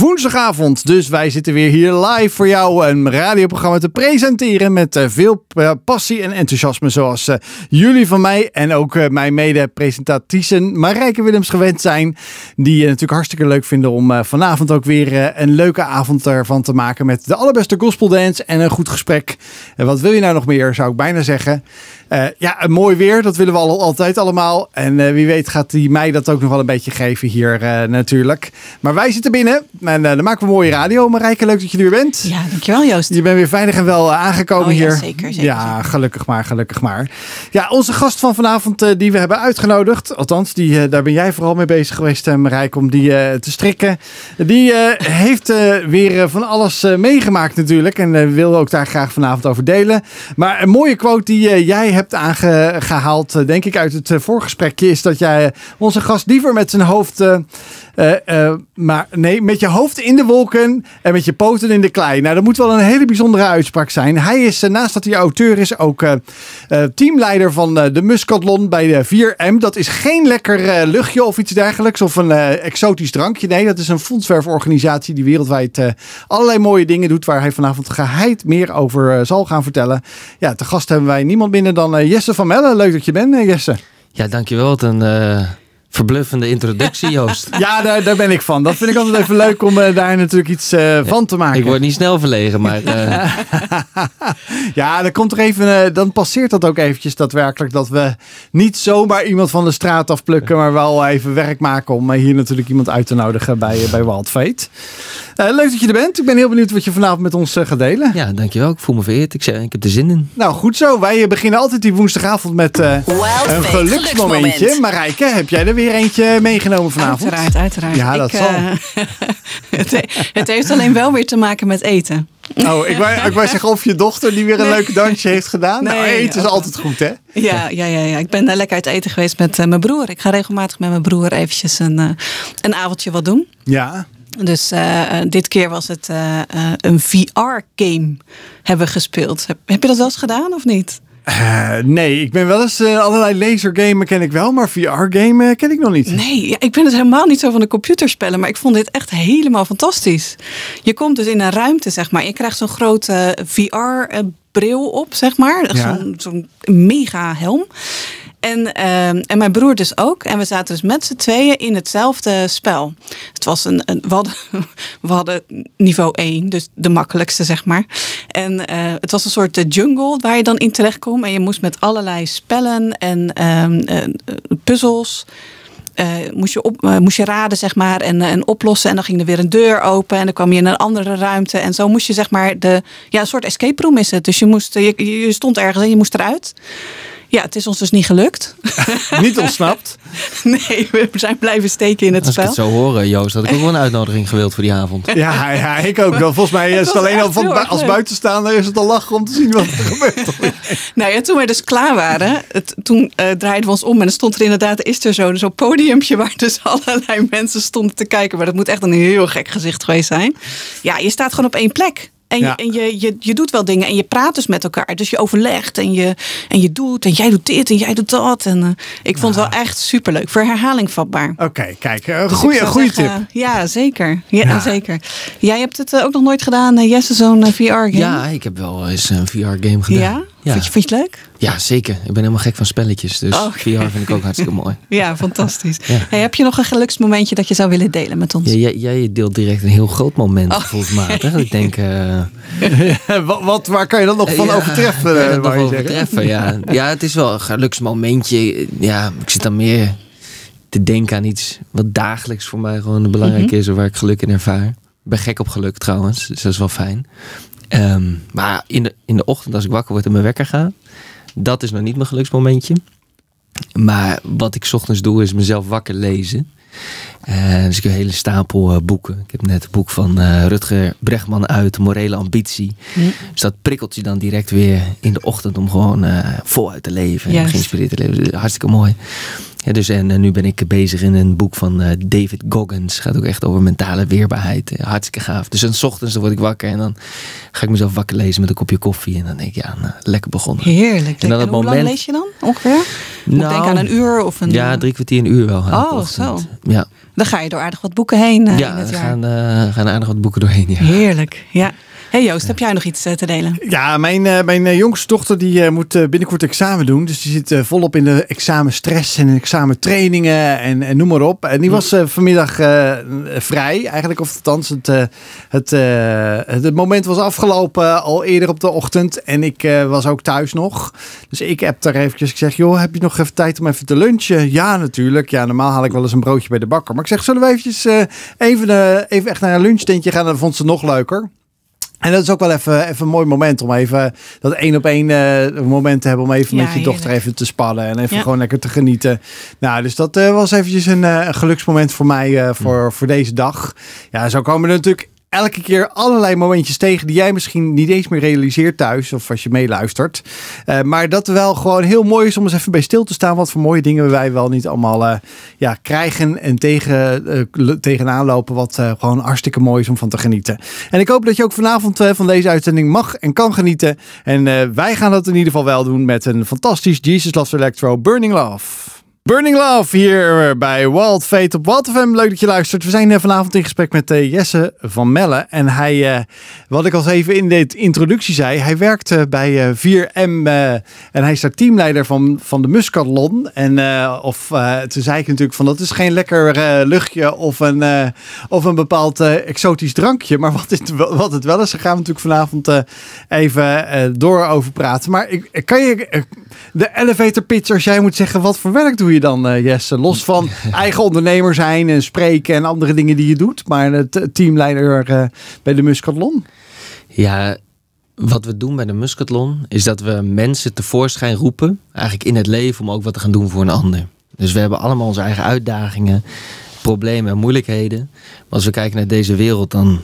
woensdagavond. Dus wij zitten weer hier live voor jou een radioprogramma te presenteren met eh, veel eh, passie en enthousiasme zoals eh, jullie van mij en ook mijn mede-presentatrice Marijke Willems gewend zijn. Die het natuurlijk hartstikke leuk vinden om vanavond ook weer een leuke avond ervan te maken met de allerbeste gospeldance en een goed gesprek. En wat wil je nou nog meer, zou ik bijna zeggen. ja, een mooi weer, dat willen we al, altijd allemaal. En wie weet gaat die mij dat ook nog wel een beetje geven hier natuurlijk. Maar wij zitten binnen. En uh, dan maken we mooie radio. Marijke, leuk dat je er bent. Ja, dankjewel Joost. Je bent weer veilig en wel eh, aangekomen oh ja, hier. Zeker, zeker. Ja, gelukkig maar, gelukkig maar. Ja, onze gast van vanavond eh, die we hebben uitgenodigd. Althans, die, daar ben jij vooral mee bezig geweest, Marijke, om die te strikken. Die heeft weer van alles meegemaakt natuurlijk. En wil ook daar graag vanavond over delen. Maar een mooie quote die jij hebt aangehaald, denk ik, uit het voorgesprekje is dat jij onze gast liever met zijn hoofd eh, eh, maar nee, met je hoofd in de wolken en met je poten in de klei. Nou, dat moet wel een hele bijzondere uitspraak zijn. Hij is, eh, naast dat hij auteur is, ook teamleider van de Muscatlon bij de 4M. Dat is geen lekker luchtje of iets dergelijks of een exotisch drankje. Nee, dat is een fondswerforganisatie die wereldwijd allerlei mooie dingen doet. Waar hij vanavond geheid meer over zal gaan vertellen. Ja, te gast hebben wij niemand minder dan Jesse van Melle. Leuk dat je bent, Jesse. Ja, dankjewel. Dan, Verbluffende introductie, Joost. ja, daar, daar, ben ik van. Dat vind ik altijd even leuk om eh, daar natuurlijk iets eh, van te maken. Ik word niet snel verlegen, maar. Eh. ja, dan komt er even. dan passeert dat ook eventjes daadwerkelijk. Dat we niet zomaar iemand van de straat afplukken, maar wel even werk maken om hier natuurlijk iemand uit te nodigen bij, bij Wild Fate. leuk dat je er bent. Ik ben heel benieuwd wat je vanavond met ons gaat delen. Ja, dankjewel. Ik voel me vereerd. Ik, ik heb er zin in. Nou, goed zo. Wij beginnen altijd die woensdagavond met een geluksmomentje. geluksmomentje. Marijke, heb jij er weer? weer eentje meegenomen vanavond? Uiteraard, uiteraard. Ja, dat zal. Eh, het, het heeft alleen wel weer te maken met eten. Oh, ik wou, ik wou zeggen of je dochter die weer een nee. leuk dansje heeft gedaan. Nee, nou, eten is altijd goed, hè? Ja, ja, ja, ja. ik ben lekker uit eten geweest met eh, mijn broer. Ik ga regelmatig met mijn broer eventjes een, eh, een avondje wat doen. Ja. Dus dit keer was het een VR-game hebben gespeeld. Heb, je dat wel eens gedaan of niet? Eh, nee, ik ben wel eens eh, allerlei lasergamen ken ik wel, maar VR-gamen ken ik nog niet. Nee, ik ben het dus helemaal niet zo van de computerspellen, maar ik vond dit echt helemaal fantastisch. Je komt dus in een ruimte, zeg maar. Je krijgt zo'n grote eh, VR-bril op, zeg maar. Zo'n mega helm. En, ehm, en mijn broer dus ook. En we zaten dus met z'n tweeën in hetzelfde spel. Het was een, een we, hadden, niveau 1, dus de makkelijkste, zeg maar. En eh, het was een soort eh, jungle waar je dan in terecht kon. En je moest met allerlei spellen en ehm, eh, puzzels. moest, je op, moest je raden, zeg maar, en, en oplossen. En dan ging er weer een deur open en dan kwam je in een andere ruimte. En zo moest je, zeg maar, de, ja, een soort escape room is het. Dus je, moest, je, je stond ergens en je moest eruit. Ja, het is ons dus niet gelukt. niet ontsnapt? Nee, we zijn blijven steken in het Als spel. Als ik het zo horen, eh, Joost, had ik ook wel een uitnodiging gewild voor die avond. ja, ja, ik ook wel. Volgens mij eh, is het alleen al als buitenstaander is het al lachen om te zien wat er gebeurt. nou ja, toen wij dus klaar waren, het, toen eh, draaiden we ons om en dan stond er inderdaad is er zo'n zo podiumpje waar dus allerlei mensen stonden te kijken. Maar dat moet echt een heel gek gezicht geweest zijn. Ja, je staat gewoon op één plek. En, je, en je, je, je doet wel dingen en je praat dus met elkaar. Dus je overlegt en je, en je doet en jij doet dit en jij doet dat. En eh, ik vond het nou. wel echt superleuk. Voor herhaling vatbaar. Oké, kijk. Uh, goede goede tip. ja, zeker. Ja, zeker. Jij hebt het eh, ook nog nooit gedaan, eh, Jesse, zo'n VR-game? Ja, ik heb wel eens een VR-game gedaan. Ja? Ja. Vind, je, vind je het leuk? Ja, zeker. Ik ben helemaal gek van spelletjes. Dus oh, VR vind ik ook hartstikke mooi. ja, fantastisch. Hey, heb je nog een geluksmomentje dat je zou willen delen met ons? Ja, jij, deelt direct een heel groot moment, oh. volgens mij. Hè? Ik denk... Eh, wat, wat, waar kan je dan nog van overtreffen? Eh, overtreffen, ja. ja. het is wel een geluksmomentje. Ja, ik zit dan meer te denken aan iets wat dagelijks voor mij gewoon belangrijk mhm. is. waar ik geluk in ervaar. Ik ben gek op geluk trouwens, dus dat is wel fijn. Ehm, maar in de, in de ochtend als ik wakker word en mijn wekker ga, dat is nog niet mijn geluksmomentje. Maar wat ik ochtends doe is mezelf wakker lezen. Uh, dus ik heb een hele stapel eh, boeken. Ik heb net het boek van eh, Rutger Bregman uit, Morele Ambitie. Dus dat prikkelt je dan direct weer in de ochtend om gewoon voluit te leven. En geïnspireerd te leven. Dus hartstikke mooi. Ja, dus en, nu ben ik bezig in een boek van eh, David Goggins. Gaat ook echt over mentale weerbaarheid. hartstikke gaaf. Dus in ochtends dan word ik wakker en dan ga ik mezelf wakker lezen met een kopje koffie. En dan denk ik, ja, nou, lekker begonnen. Heerlijk. En, dan hoe moment... lang lees je dan ongeveer? Nou, denk aan een uur of een... Ja, drie kwartier, een uur wel. Oh, zo. Ja. Dan ga je door aardig wat boeken heen eh, ja, in eh, gaan, aardig wat boeken doorheen, ja. Heerlijk, ja. Hey Joost, heb jij nog iets eh, te delen? Ja, mijn, eh, mijn eh, jongste dochter die moet binnenkort examen doen. Dus die zit volop in de examenstress en examentrainingen en, en noem maar op. En die hm. was vanmiddag vrij eigenlijk. Of althans, het, het, het, moment was afgelopen al eerder op de ochtend. En ik was ook thuis nog. Dus ik heb daar eventjes, ik zeg, joh, heb je nog even tijd om even te lunchen? Ja, natuurlijk. Ja, normaal haal ik wel eens een broodje bij de bakker. Maar ik zeg, zullen we eventjes even, even echt naar een lunchtentje gaan? Dan vond ze nog leuker. En dat is ook wel even, even een mooi moment om even dat één op één uh, eh, moment te hebben om even met je dochter even te spannen en even gewoon lekker te genieten. Nou, dus dat eh, was eventjes eh, een geluksmoment voor mij voor, voor deze dag. Ja, zo komen er natuurlijk elke keer allerlei momentjes tegen die jij misschien niet eens meer realiseert thuis of als je meeluistert. Eh, maar dat wel gewoon heel mooi is om eens even bij stil te staan. Wat voor mooie dingen wij wel niet allemaal eh, ja, krijgen en tegen, uh, tegenaan lopen. Wat gewoon hartstikke mooi is om van te genieten. En ik hoop dat je ook vanavond van deze uitzending mag en kan genieten. En wij gaan dat in ieder geval wel doen met een fantastisch Jesus Loves Electro Burning Love. Burning Love hier eh, bij Wild Fate op Wild FM. Leuk dat je luistert. We zijn eh, vanavond in gesprek met eh, Jesse van Melle. En hij, wat ik al even in de introductie zei, hij werkt bij 4M en hij is daar teamleider van, van de Muscatlon. En of, toen zei ik natuurlijk van dat is geen lekker luchtje of een, of een bepaald exotisch drankje. Maar wat het, wat het wel is, daar gaan we natuurlijk vanavond even door over praten. Maar kan, je, de elevator pitch, als jij moet zeggen, wat voor werk doe je dan, eh, Jesse? Los van eigen ondernemer zijn en spreken en andere dingen die je doet, maar het eh, teamleider eh, bij de Muscatlon. Ja, wat we doen bij de Muscatlon is dat we mensen tevoorschijn roepen, eigenlijk in het leven, om ook wat te gaan doen voor een ander. Dus we hebben allemaal onze eigen uitdagingen, problemen en moeilijkheden. Maar als we kijken naar deze wereld, dan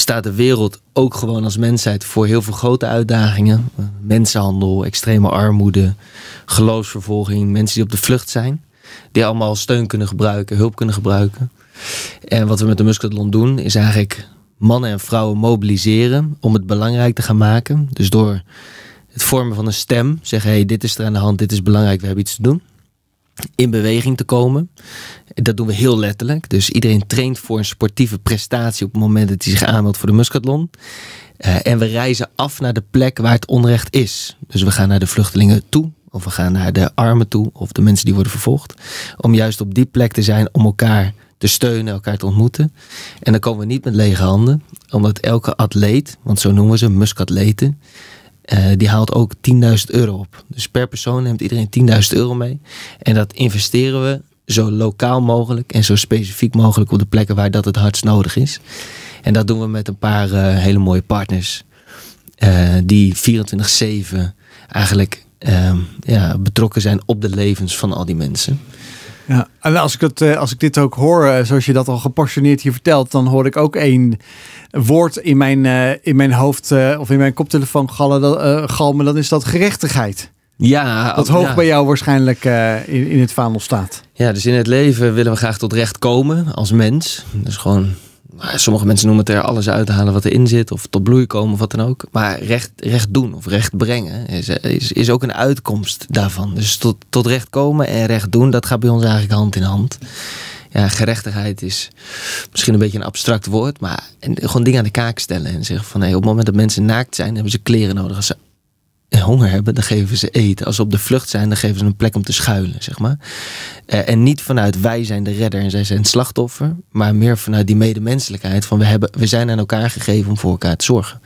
staat de wereld ook gewoon als mensheid voor heel veel grote uitdagingen. Eh, mensenhandel, extreme armoede, geloofsvervolging, mensen die op de vlucht zijn. Die allemaal steun kunnen gebruiken, hulp kunnen gebruiken. En wat we met de Muscatlon doen, is eigenlijk mannen en vrouwen mobiliseren om het belangrijk te gaan maken. Dus door het vormen van een stem, zeggen: hé, hey, dit is er aan de hand, dit is belangrijk, we hebben iets te doen in beweging te komen. Dat doen we heel letterlijk. Dus iedereen traint voor een sportieve prestatie op het moment dat hij zich aanmeldt voor de muscatlon. Eh, en we reizen af naar de plek waar het onrecht is. Dus we gaan naar de vluchtelingen toe. Of we gaan naar de armen toe. Of de mensen die worden vervolgd. Om juist op die plek te zijn om elkaar te steunen, elkaar te ontmoeten. En dan komen we niet met lege handen. Omdat elke atleet, want zo noemen ze muskatleten. Eh, die haalt ook 10.000 euro op. Dus per persoon neemt iedereen 10.000 euro mee. En dat investeren we zo lokaal mogelijk en zo specifiek mogelijk op de plekken waar dat het hardst nodig is. En dat doen we met een paar eh, hele mooie partners. Eh, die 24-7 eigenlijk ehm, ja, betrokken zijn op de levens van al die mensen. Ja, en als ik, het, eh, als ik dit ook hoor, eh, zoals je dat al gepassioneerd hier vertelt, dan hoor ik ook één woord in mijn, eh, in mijn hoofd of in mijn koptelefoon galmen, galmen dan is dat gerechtigheid. Ja, dat hoog bij jou waarschijnlijk in, in het vaandel staat. Ja, dus in het leven willen we graag tot recht komen als mens. Dus gewoon nou, sommige mensen noemen het er alles uithalen wat erin zit, of tot bloei komen of wat dan ook. Maar recht, recht doen of recht brengen is, is, is ook een uitkomst daarvan. Dus tot, tot recht komen en recht doen, dat gaat bij ons eigenlijk hand in hand. Ja, gerechtigheid is misschien een beetje een abstract woord, maar gewoon dingen aan de kaak stellen en zeggen van hey, op het moment dat mensen naakt zijn, hebben ze kleren nodig. ze eh, honger hebben, dan geven ze eten. Als ze op de vlucht zijn, dan geven ze een plek om te schuilen, zeg maar. Eh, en niet vanuit wij zijn de redder en zij zijn het slachtoffer, maar meer vanuit die medemenselijkheid van we, hebben, we zijn aan elkaar gegeven om voor elkaar te zorgen.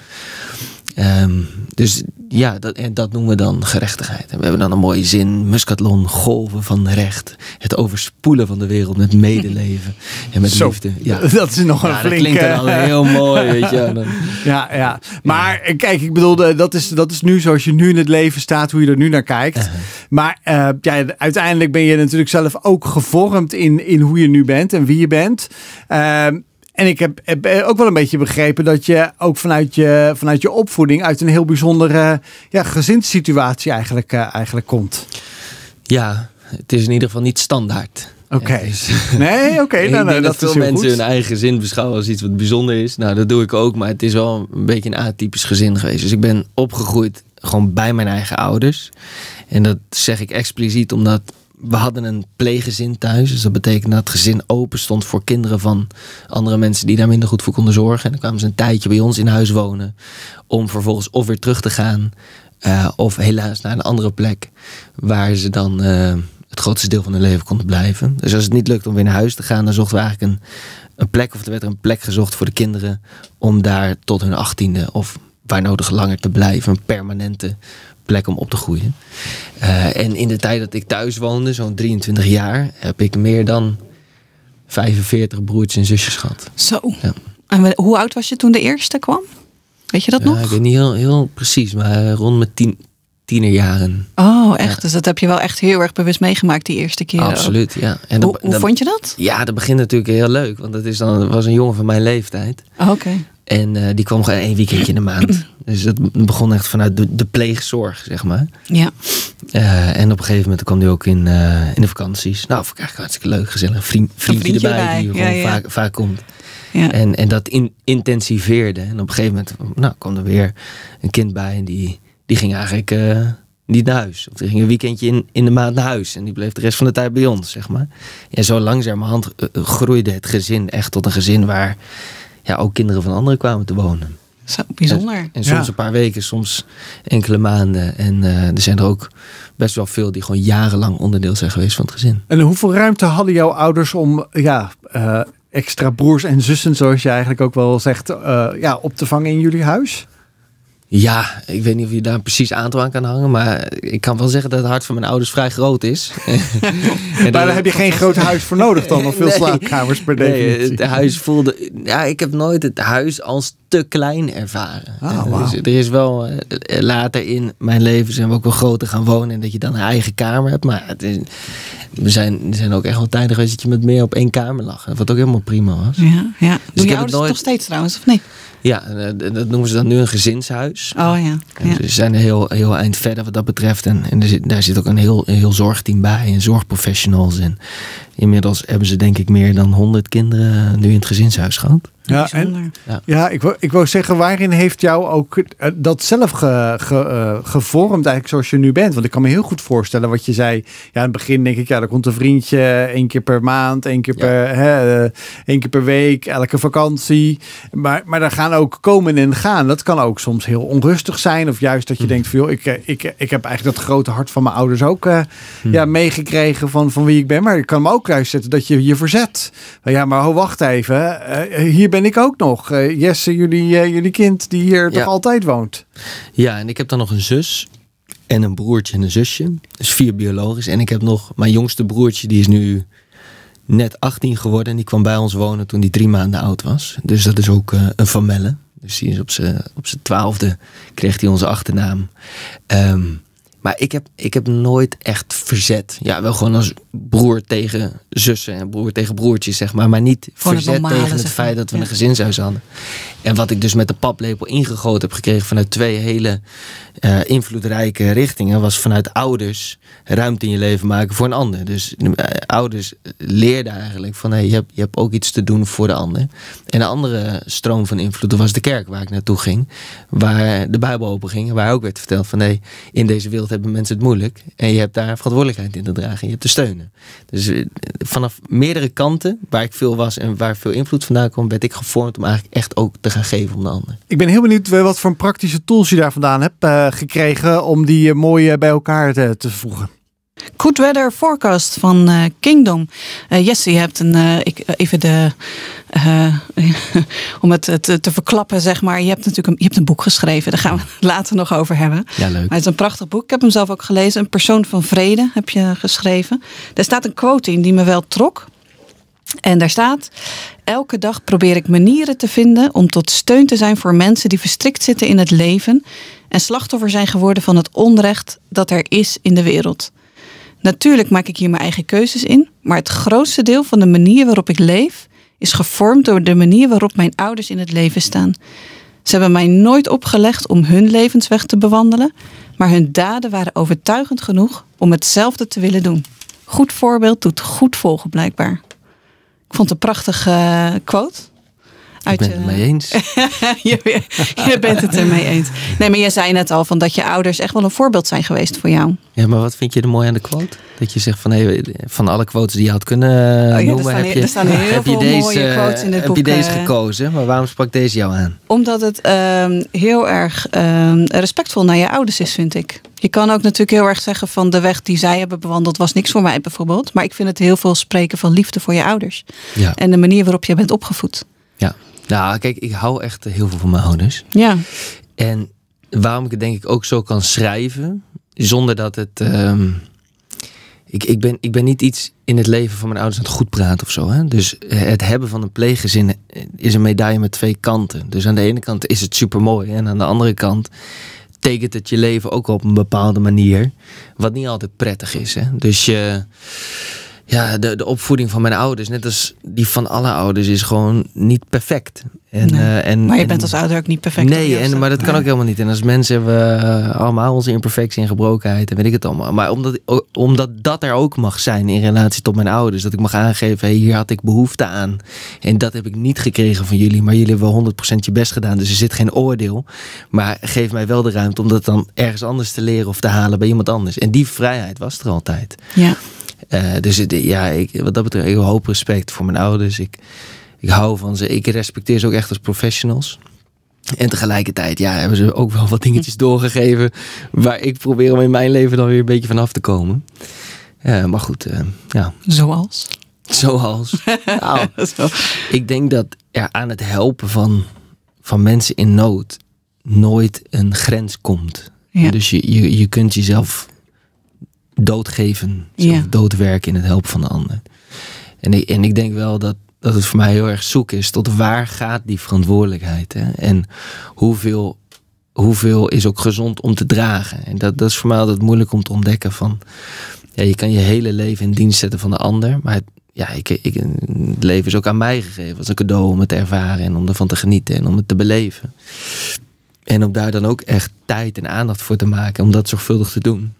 Ehm, dus ja, dat, en dat noemen we dan gerechtigheid. En we hebben dan een mooie zin: Muscatlon, golven van recht. Het overspoelen van de wereld met medeleven en met liefde. Ja. Dat is nog een flinke... klinkt dan al heel mooi, weet je. ja, ja. Maar eh, kijk, ik bedoel, eh, dat is, dat is nu zoals je nu in het leven staat, hoe je er nu naar kijkt. Uh-huh. Maar eh, ja, uiteindelijk ben je natuurlijk zelf ook gevormd in, in hoe je nu bent en wie je bent. Ehm, en ik heb, eh, ook wel een beetje begrepen dat je ook vanuit je, vanuit je opvoeding uit een heel bijzondere ja, gezinssituatie eigenlijk, eh, eigenlijk komt. Ja, het is in ieder geval niet standaard. Oké. Eh, dus nee, oké. Nou, nou, dat, veel mensen hun eigen gezin beschouwen als iets wat bijzonder is. Nou, dat doe ik ook, maar het is wel een beetje een atypisch gezin geweest. Dus ik ben opgegroeid gewoon bij mijn eigen ouders. En dat zeg ik expliciet omdat we hadden een pleeggezin thuis. Dus dat betekende dat het gezin open stond voor kinderen van andere mensen die daar minder goed voor konden zorgen. En dan kwamen ze een tijdje bij ons in huis wonen. Om vervolgens of weer terug te gaan. Eh, of helaas naar een andere plek. Waar ze dan eh, het grootste deel van hun leven konden blijven. Dus als het niet lukt om weer naar huis te gaan, dan zochten we eigenlijk een, een plek. Of er werd een plek gezocht voor de kinderen. Om daar tot hun achttiende of waar nodig langer te blijven. Een permanente plek om op te groeien. Eh, en in de tijd dat ik thuis woonde, zo'n 23 jaar, heb ik meer dan 45 broertjes en zusjes gehad. Zo. Ja. En hoe oud was je toen de eerste kwam? Weet je dat ja, nog? Ik weet niet heel, heel precies, maar rond mijn tien, tienerjaren. Oh, echt? Dus dat heb je wel echt heel erg bewust meegemaakt die eerste keer. Absoluut, ja. En hoe, vond je dat? Ja, dat begint natuurlijk heel leuk, want dat is dan, was een jongen van mijn leeftijd. Oh, oké. En eh, die kwam gewoon één weekendje in de maand. Dus het begon echt vanuit de, de pleegzorg, zeg maar. Ja. Eh, en op een gegeven moment kwam hij ook in, eh, in de vakanties. Nou, vond ik eigenlijk hartstikke leuk, gezellig. Vriend, vriendje, erbij, die gewoon Vaak, vaak komt. Ja. En, en dat intensiveerde. En op een gegeven moment nou, kwam er weer een kind bij. En die, die ging eigenlijk eh, niet naar huis. Of die ging een weekendje in, in de maand naar huis. En die bleef de rest van de tijd bij ons, zeg maar. En zo langzamerhand groeide het gezin echt tot een gezin waar ja, ook kinderen van anderen kwamen te wonen bijzonder. En, soms een paar weken, soms enkele maanden. En eh, er zijn er ook best wel veel die gewoon jarenlang onderdeel zijn geweest van het gezin. En hoeveel ruimte hadden jouw ouders om ja, eh, extra broers en zussen, zoals je eigenlijk ook wel zegt, eh, ja, op te vangen in jullie huis? Ja, ik weet niet of je daar precies aantal aan kan hangen. Maar ik kan wel zeggen dat het hart van mijn ouders vrij groot is. maar daar heb je geen groot huis voor nodig dan? Of veel slaapkamers per definitie? Nee, het huis voelde... Ja, ik heb nooit het huis als te klein ervaren. Ah, eh, wow. Dus er is wel eh, eh, later in mijn leven zijn we ook wel groter gaan wonen. En dat je dan een eigen kamer hebt. Maar het is, we zijn, er zijn ook echt wel tijden geweest dat je met meer op één kamer lag. Wat ook helemaal prima was. Ja, ja. Dus Doe je ouders nooit... toch steeds trouwens, of nee? Ja, eh, dat noemen ze dan nu een gezinshuis. Oh ja. zijn heel, heel eind verder wat dat betreft. En, en er zit, daar zit ook een heel, een heel zorgteam bij en zorgprofessionals. En Inmiddels hebben ze denk ik meer dan 100 kinderen nu in het gezinshuis gehad. Ja, en, ja. ik, wou, ik wou zeggen, waarin heeft jou ook eh, dat zelf eh, gevormd, eigenlijk zoals je nu bent? Want ik kan me heel goed voorstellen wat je zei. Ja, in het begin denk ik, ja, er komt een vriendje één keer per maand, één keer, per, hè, eh, keer per week, elke vakantie. Maar, maar er gaan ook komen en gaan. Dat kan ook soms heel onrustig zijn. Of juist dat je hmm. denkt, van, joh, ik, ik, ik heb eigenlijk dat grote hart van mijn ouders ook hmm. ja, meegekregen van, van wie ik ben. Maar ik kan me ook kruis zetten dat je je verzet. Nou ja, maar wacht even. Eh, eh, hier ben ik ook nog. Eh, Jesse, jullie, jullie kind die hier toch altijd woont. Ja, en ik heb dan nog een zus. En een broertje en een zusje. Dus vier biologisch. En ik heb nog mijn jongste broertje, die is nu net 18 geworden. En die kwam bij ons wonen toen hij drie maanden oud was. Dus dat is ook een famelle. Dus die is op zijn twaalfde kreeg hij onze achternaam. Ehm, maar ik heb, ik heb nooit echt verzet. Ja, wel gewoon als broer tegen zussen en broer tegen broertjes, zeg maar. Maar niet verzet tegen het feit dat we ja. een gezinshuis hadden. En wat ik dus met de paplepel ingegoten heb gekregen vanuit twee hele eh, invloedrijke richtingen, was vanuit ouders ruimte in je leven maken voor een ander. Dus eh, ouders leerden eigenlijk van hey, je, hebt, je hebt ook iets te doen voor de ander. En de andere stroom van invloed was de kerk waar ik naartoe ging, waar de Bijbel open ging, waar ook werd verteld van hey, in deze wereld hebben mensen het moeilijk en je hebt daar verantwoordelijkheid in te dragen en je hebt te steunen. Dus eh, vanaf meerdere kanten waar ik veel was en waar veel invloed vandaan kwam, werd ik gevormd om eigenlijk echt ook te geven om de ander. Ik ben heel benieuwd eh, wat voor praktische tools je daar vandaan hebt eh, gekregen om die eh, mooi bij elkaar te, voegen. Good Weather Forecast van Kingdom. Uh, Jesse, je hebt een, ik, even de, om het te, te, verklappen zeg maar. Je hebt natuurlijk een, je hebt een boek geschreven, daar gaan we het later nog over hebben. Ja, leuk. Maar het is een prachtig boek, ik heb hem zelf ook gelezen. Een persoon van vrede heb je geschreven. Daar staat een quote in die me wel trok. En daar staat: Elke dag probeer ik manieren te vinden om tot steun te zijn voor mensen die verstrikt zitten in het leven en slachtoffer zijn geworden van het onrecht dat er is in de wereld. Natuurlijk maak ik hier mijn eigen keuzes in, maar het grootste deel van de manier waarop ik leef is gevormd door de manier waarop mijn ouders in het leven staan. Ze hebben mij nooit opgelegd om hun levensweg te bewandelen, maar hun daden waren overtuigend genoeg om hetzelfde te willen doen. Goed voorbeeld doet goed volgen, blijkbaar vond het een prachtige eh, quote. Uit, ik ben het mee eh, eens. je, bent het ermee eens. Nee, maar jij zei net al van dat je ouders echt wel een voorbeeld zijn geweest voor jou. Ja, maar wat vind je er mooi aan de quote? Dat je zegt van hey, van alle quotes die je had kunnen eh, oh noemen, heb, je, staan heel heb veel je deze, mooie quotes in het heb je deze eh. gekozen? Maar waarom sprak deze jou aan? Omdat het ehm, heel erg ehm, respectvol naar je ouders is, vind ik. Je kan ook natuurlijk heel erg zeggen van de weg die zij hebben bewandeld was niks voor mij bijvoorbeeld. Maar ik vind het heel veel spreken van liefde voor je ouders. Ja. En de manier waarop je bent opgevoed. Ja. Nou, kijk, ik hou echt heel veel van mijn ouders. Ja. En waarom ik het denk ik ook zo kan schrijven, zonder dat het. Ehm, ik, ik, ben, ik ben niet iets in het leven van mijn ouders aan het goed praten of zo. Hè? Dus eh, het hebben van een pleeggezin eh, is een medaille met twee kanten. Dus aan de ene kant is het super mooi. En aan de andere kant tekent het je leven ook op een bepaalde manier. Wat niet altijd prettig is. Hè? Dus je ja, de, de opvoeding van mijn ouders, net als die van alle ouders, is gewoon niet perfect. En, eh, en, maar je bent als ouder ook niet perfect. Nee, en, maar dat kan ook helemaal niet. En als mensen hebben eh, allemaal onze imperfectie en gebrokenheid en weet ik het allemaal. Maar omdat, omdat dat er ook mag zijn in relatie tot mijn ouders, dat ik mag aangeven, hey, hier had ik behoefte aan. En dat heb ik niet gekregen van jullie, maar jullie hebben 100% je best gedaan. Dus er zit geen oordeel. Maar geef mij wel de ruimte om dat dan ergens anders te leren of te halen bij iemand anders. En die vrijheid was er altijd. Ja. Eh, dus ja, ik, wat dat betreft, ik hoop respect voor mijn ouders. Ik, ik hou van ze. Ik respecteer ze ook echt als professionals. En tegelijkertijd ja, hebben ze ook wel wat dingetjes doorgegeven. Waar ik probeer om in mijn leven dan weer een beetje vanaf te komen. Eh, maar goed, eh, ja. Zoals? Zoals. nou, Zo. Ik denk dat ja, aan het helpen van, van mensen in nood nooit een grens komt. Dus je, je, je kunt jezelf doodgeven. Ja. Doodwerken in het helpen van de ander. En ik, en ik denk wel dat, dat het voor mij heel erg zoek is tot waar gaat die verantwoordelijkheid. Hè? En hoeveel, hoeveel is ook gezond om te dragen. En dat, dat is voor mij altijd moeilijk om te ontdekken van. Ja, je kan je hele leven in dienst zetten van de ander. Maar het, ja, ik, ik, het leven is ook aan mij gegeven als een cadeau om het te ervaren en om ervan te genieten en om het te beleven. En om daar dan ook echt tijd en aandacht voor te maken om dat zorgvuldig te doen.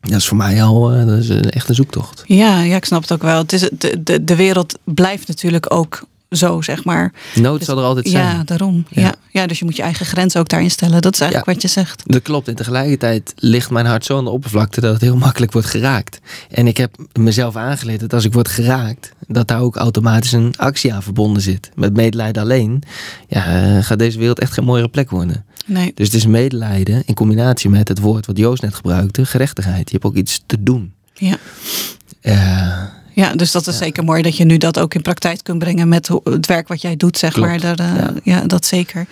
Dat is voor mij al uh, dat is echt een zoektocht. Ja, ja, ik snap het ook wel. Het is, de, de, de wereld blijft natuurlijk ook zo, zeg maar. Nood dus zal er altijd zijn. Ja, daarom. Ja. ja. dus je moet je eigen grenzen ook daarin stellen. Dat is eigenlijk wat je zegt. Dat klopt. En tegelijkertijd ligt mijn hart zo aan de oppervlakte dat het heel makkelijk wordt geraakt. En ik heb mezelf aangeleerd dat als ik word geraakt, dat daar ook automatisch een actie aan verbonden zit. Met medelijden alleen ja, eh, gaat deze wereld echt geen mooiere plek worden. Nee. Dus het is medelijden in combinatie met het woord wat Joost net gebruikte, gerechtigheid. Je hebt ook iets te doen. Ja. Eh, ja, dus dat is zeker mooi dat je nu dat ook in praktijk kunt brengen met het werk wat jij doet, zeg maar. Eh, ja. dat zeker.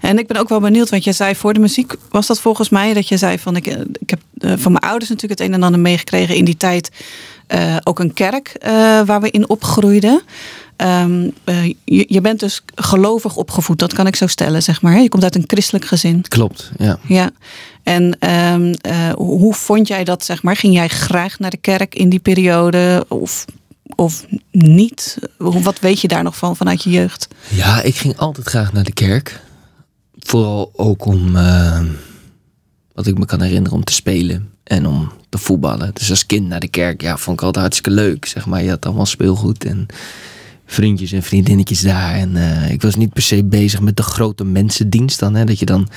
En ik ben ook wel benieuwd, want je zei voor de muziek, was dat volgens mij dat je zei van ik, eh, ik heb eh, van mijn ouders natuurlijk het een en ander meegekregen in die tijd. ook een kerk waar we in opgroeiden. Ehm, eh, je, bent dus gelovig opgevoed, dat kan ik zo stellen, zeg maar. Je komt uit een christelijk gezin. Klopt, ja. ja. En ehm, eh, hoe vond jij dat, zeg maar? Ging jij graag naar de kerk in die periode? Of of niet? Wat weet je daar nog van vanuit je jeugd? Ja, ik ging altijd graag naar de kerk. Vooral ook om, ehm, wat ik me kan herinneren, om te spelen en om te voetballen. Dus als kind naar de kerk, ja, vond ik altijd hartstikke leuk. Zeg maar, je had allemaal speelgoed en vriendjes en vriendinnetjes daar. En eh, ik was niet per se bezig met de grote mensendienst dan. Hè, dat je dan.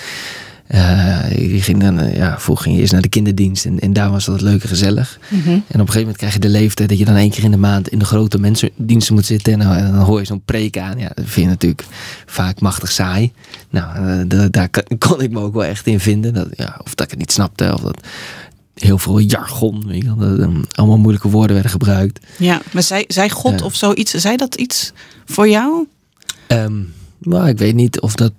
Uh, ging dan, eh, ja, vroeger ging je eerst naar de kinderdienst en, en daar was dat leuk en gezellig. Mhm. En op een gegeven moment krijg je de leeftijd dat je dan één keer in de maand in de grote mensendiensten moet zitten. En, dan hoor je zo'n preek aan. Ja, dat vind je natuurlijk vaak machtig saai. Nou, daar kon ik me ook wel echt in vinden. Dat, ja, of dat ik het niet snapte. Of dat, heel veel jargon. Weet ehm, allemaal moeilijke woorden werden gebruikt. Ja, maar zij, zij God of zoiets, zei dat iets voor jou? Um, nou, ik weet niet of, dat,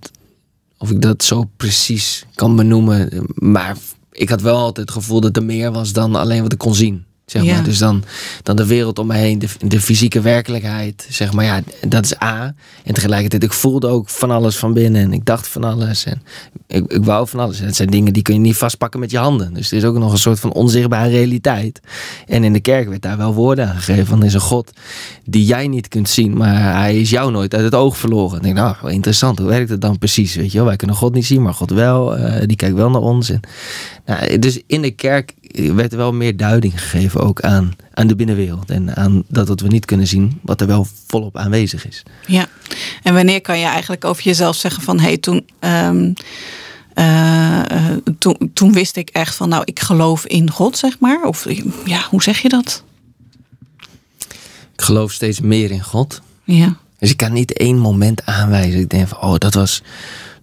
of ik dat zo precies kan benoemen. Maar ik had wel altijd het gevoel dat er meer was dan alleen wat ik kon zien. Ja. Dus dan, dan de wereld om me heen, de, fysieke werkelijkheid. Zeg maar, ja, dat is A. En tegelijkertijd, ik voelde ook van alles van binnen. En ik dacht van alles. En ik, ik wou van alles. En het zijn dingen die kun je niet vastpakken met je handen. Dus er is ook nog een soort van onzichtbare realiteit. En in de kerk werd daar wel woorden aan gegeven. Van is een God die jij niet kunt zien. Maar hij is jou nooit uit het oog verloren. En ik denk, nou, interessant. Hoe werkt het dan precies? Weet je wel? Wij kunnen God niet zien, maar God wel. Eh, die kijkt wel naar ons. En nou, dus in de kerk werd er wel meer duiding gegeven ook aan, aan de binnenwereld. En aan dat wat we niet kunnen zien, wat er wel volop aanwezig is. Ja, en wanneer kan je eigenlijk over jezelf zeggen van... hé, hey, ehm, eh, eh, toen, toen wist ik echt van nou, ik geloof in God, zeg maar. Of ja, hoe zeg je dat? Ik geloof steeds meer in God. Ja. Dus ik kan niet één moment aanwijzen. Ik denk van, oh, dat was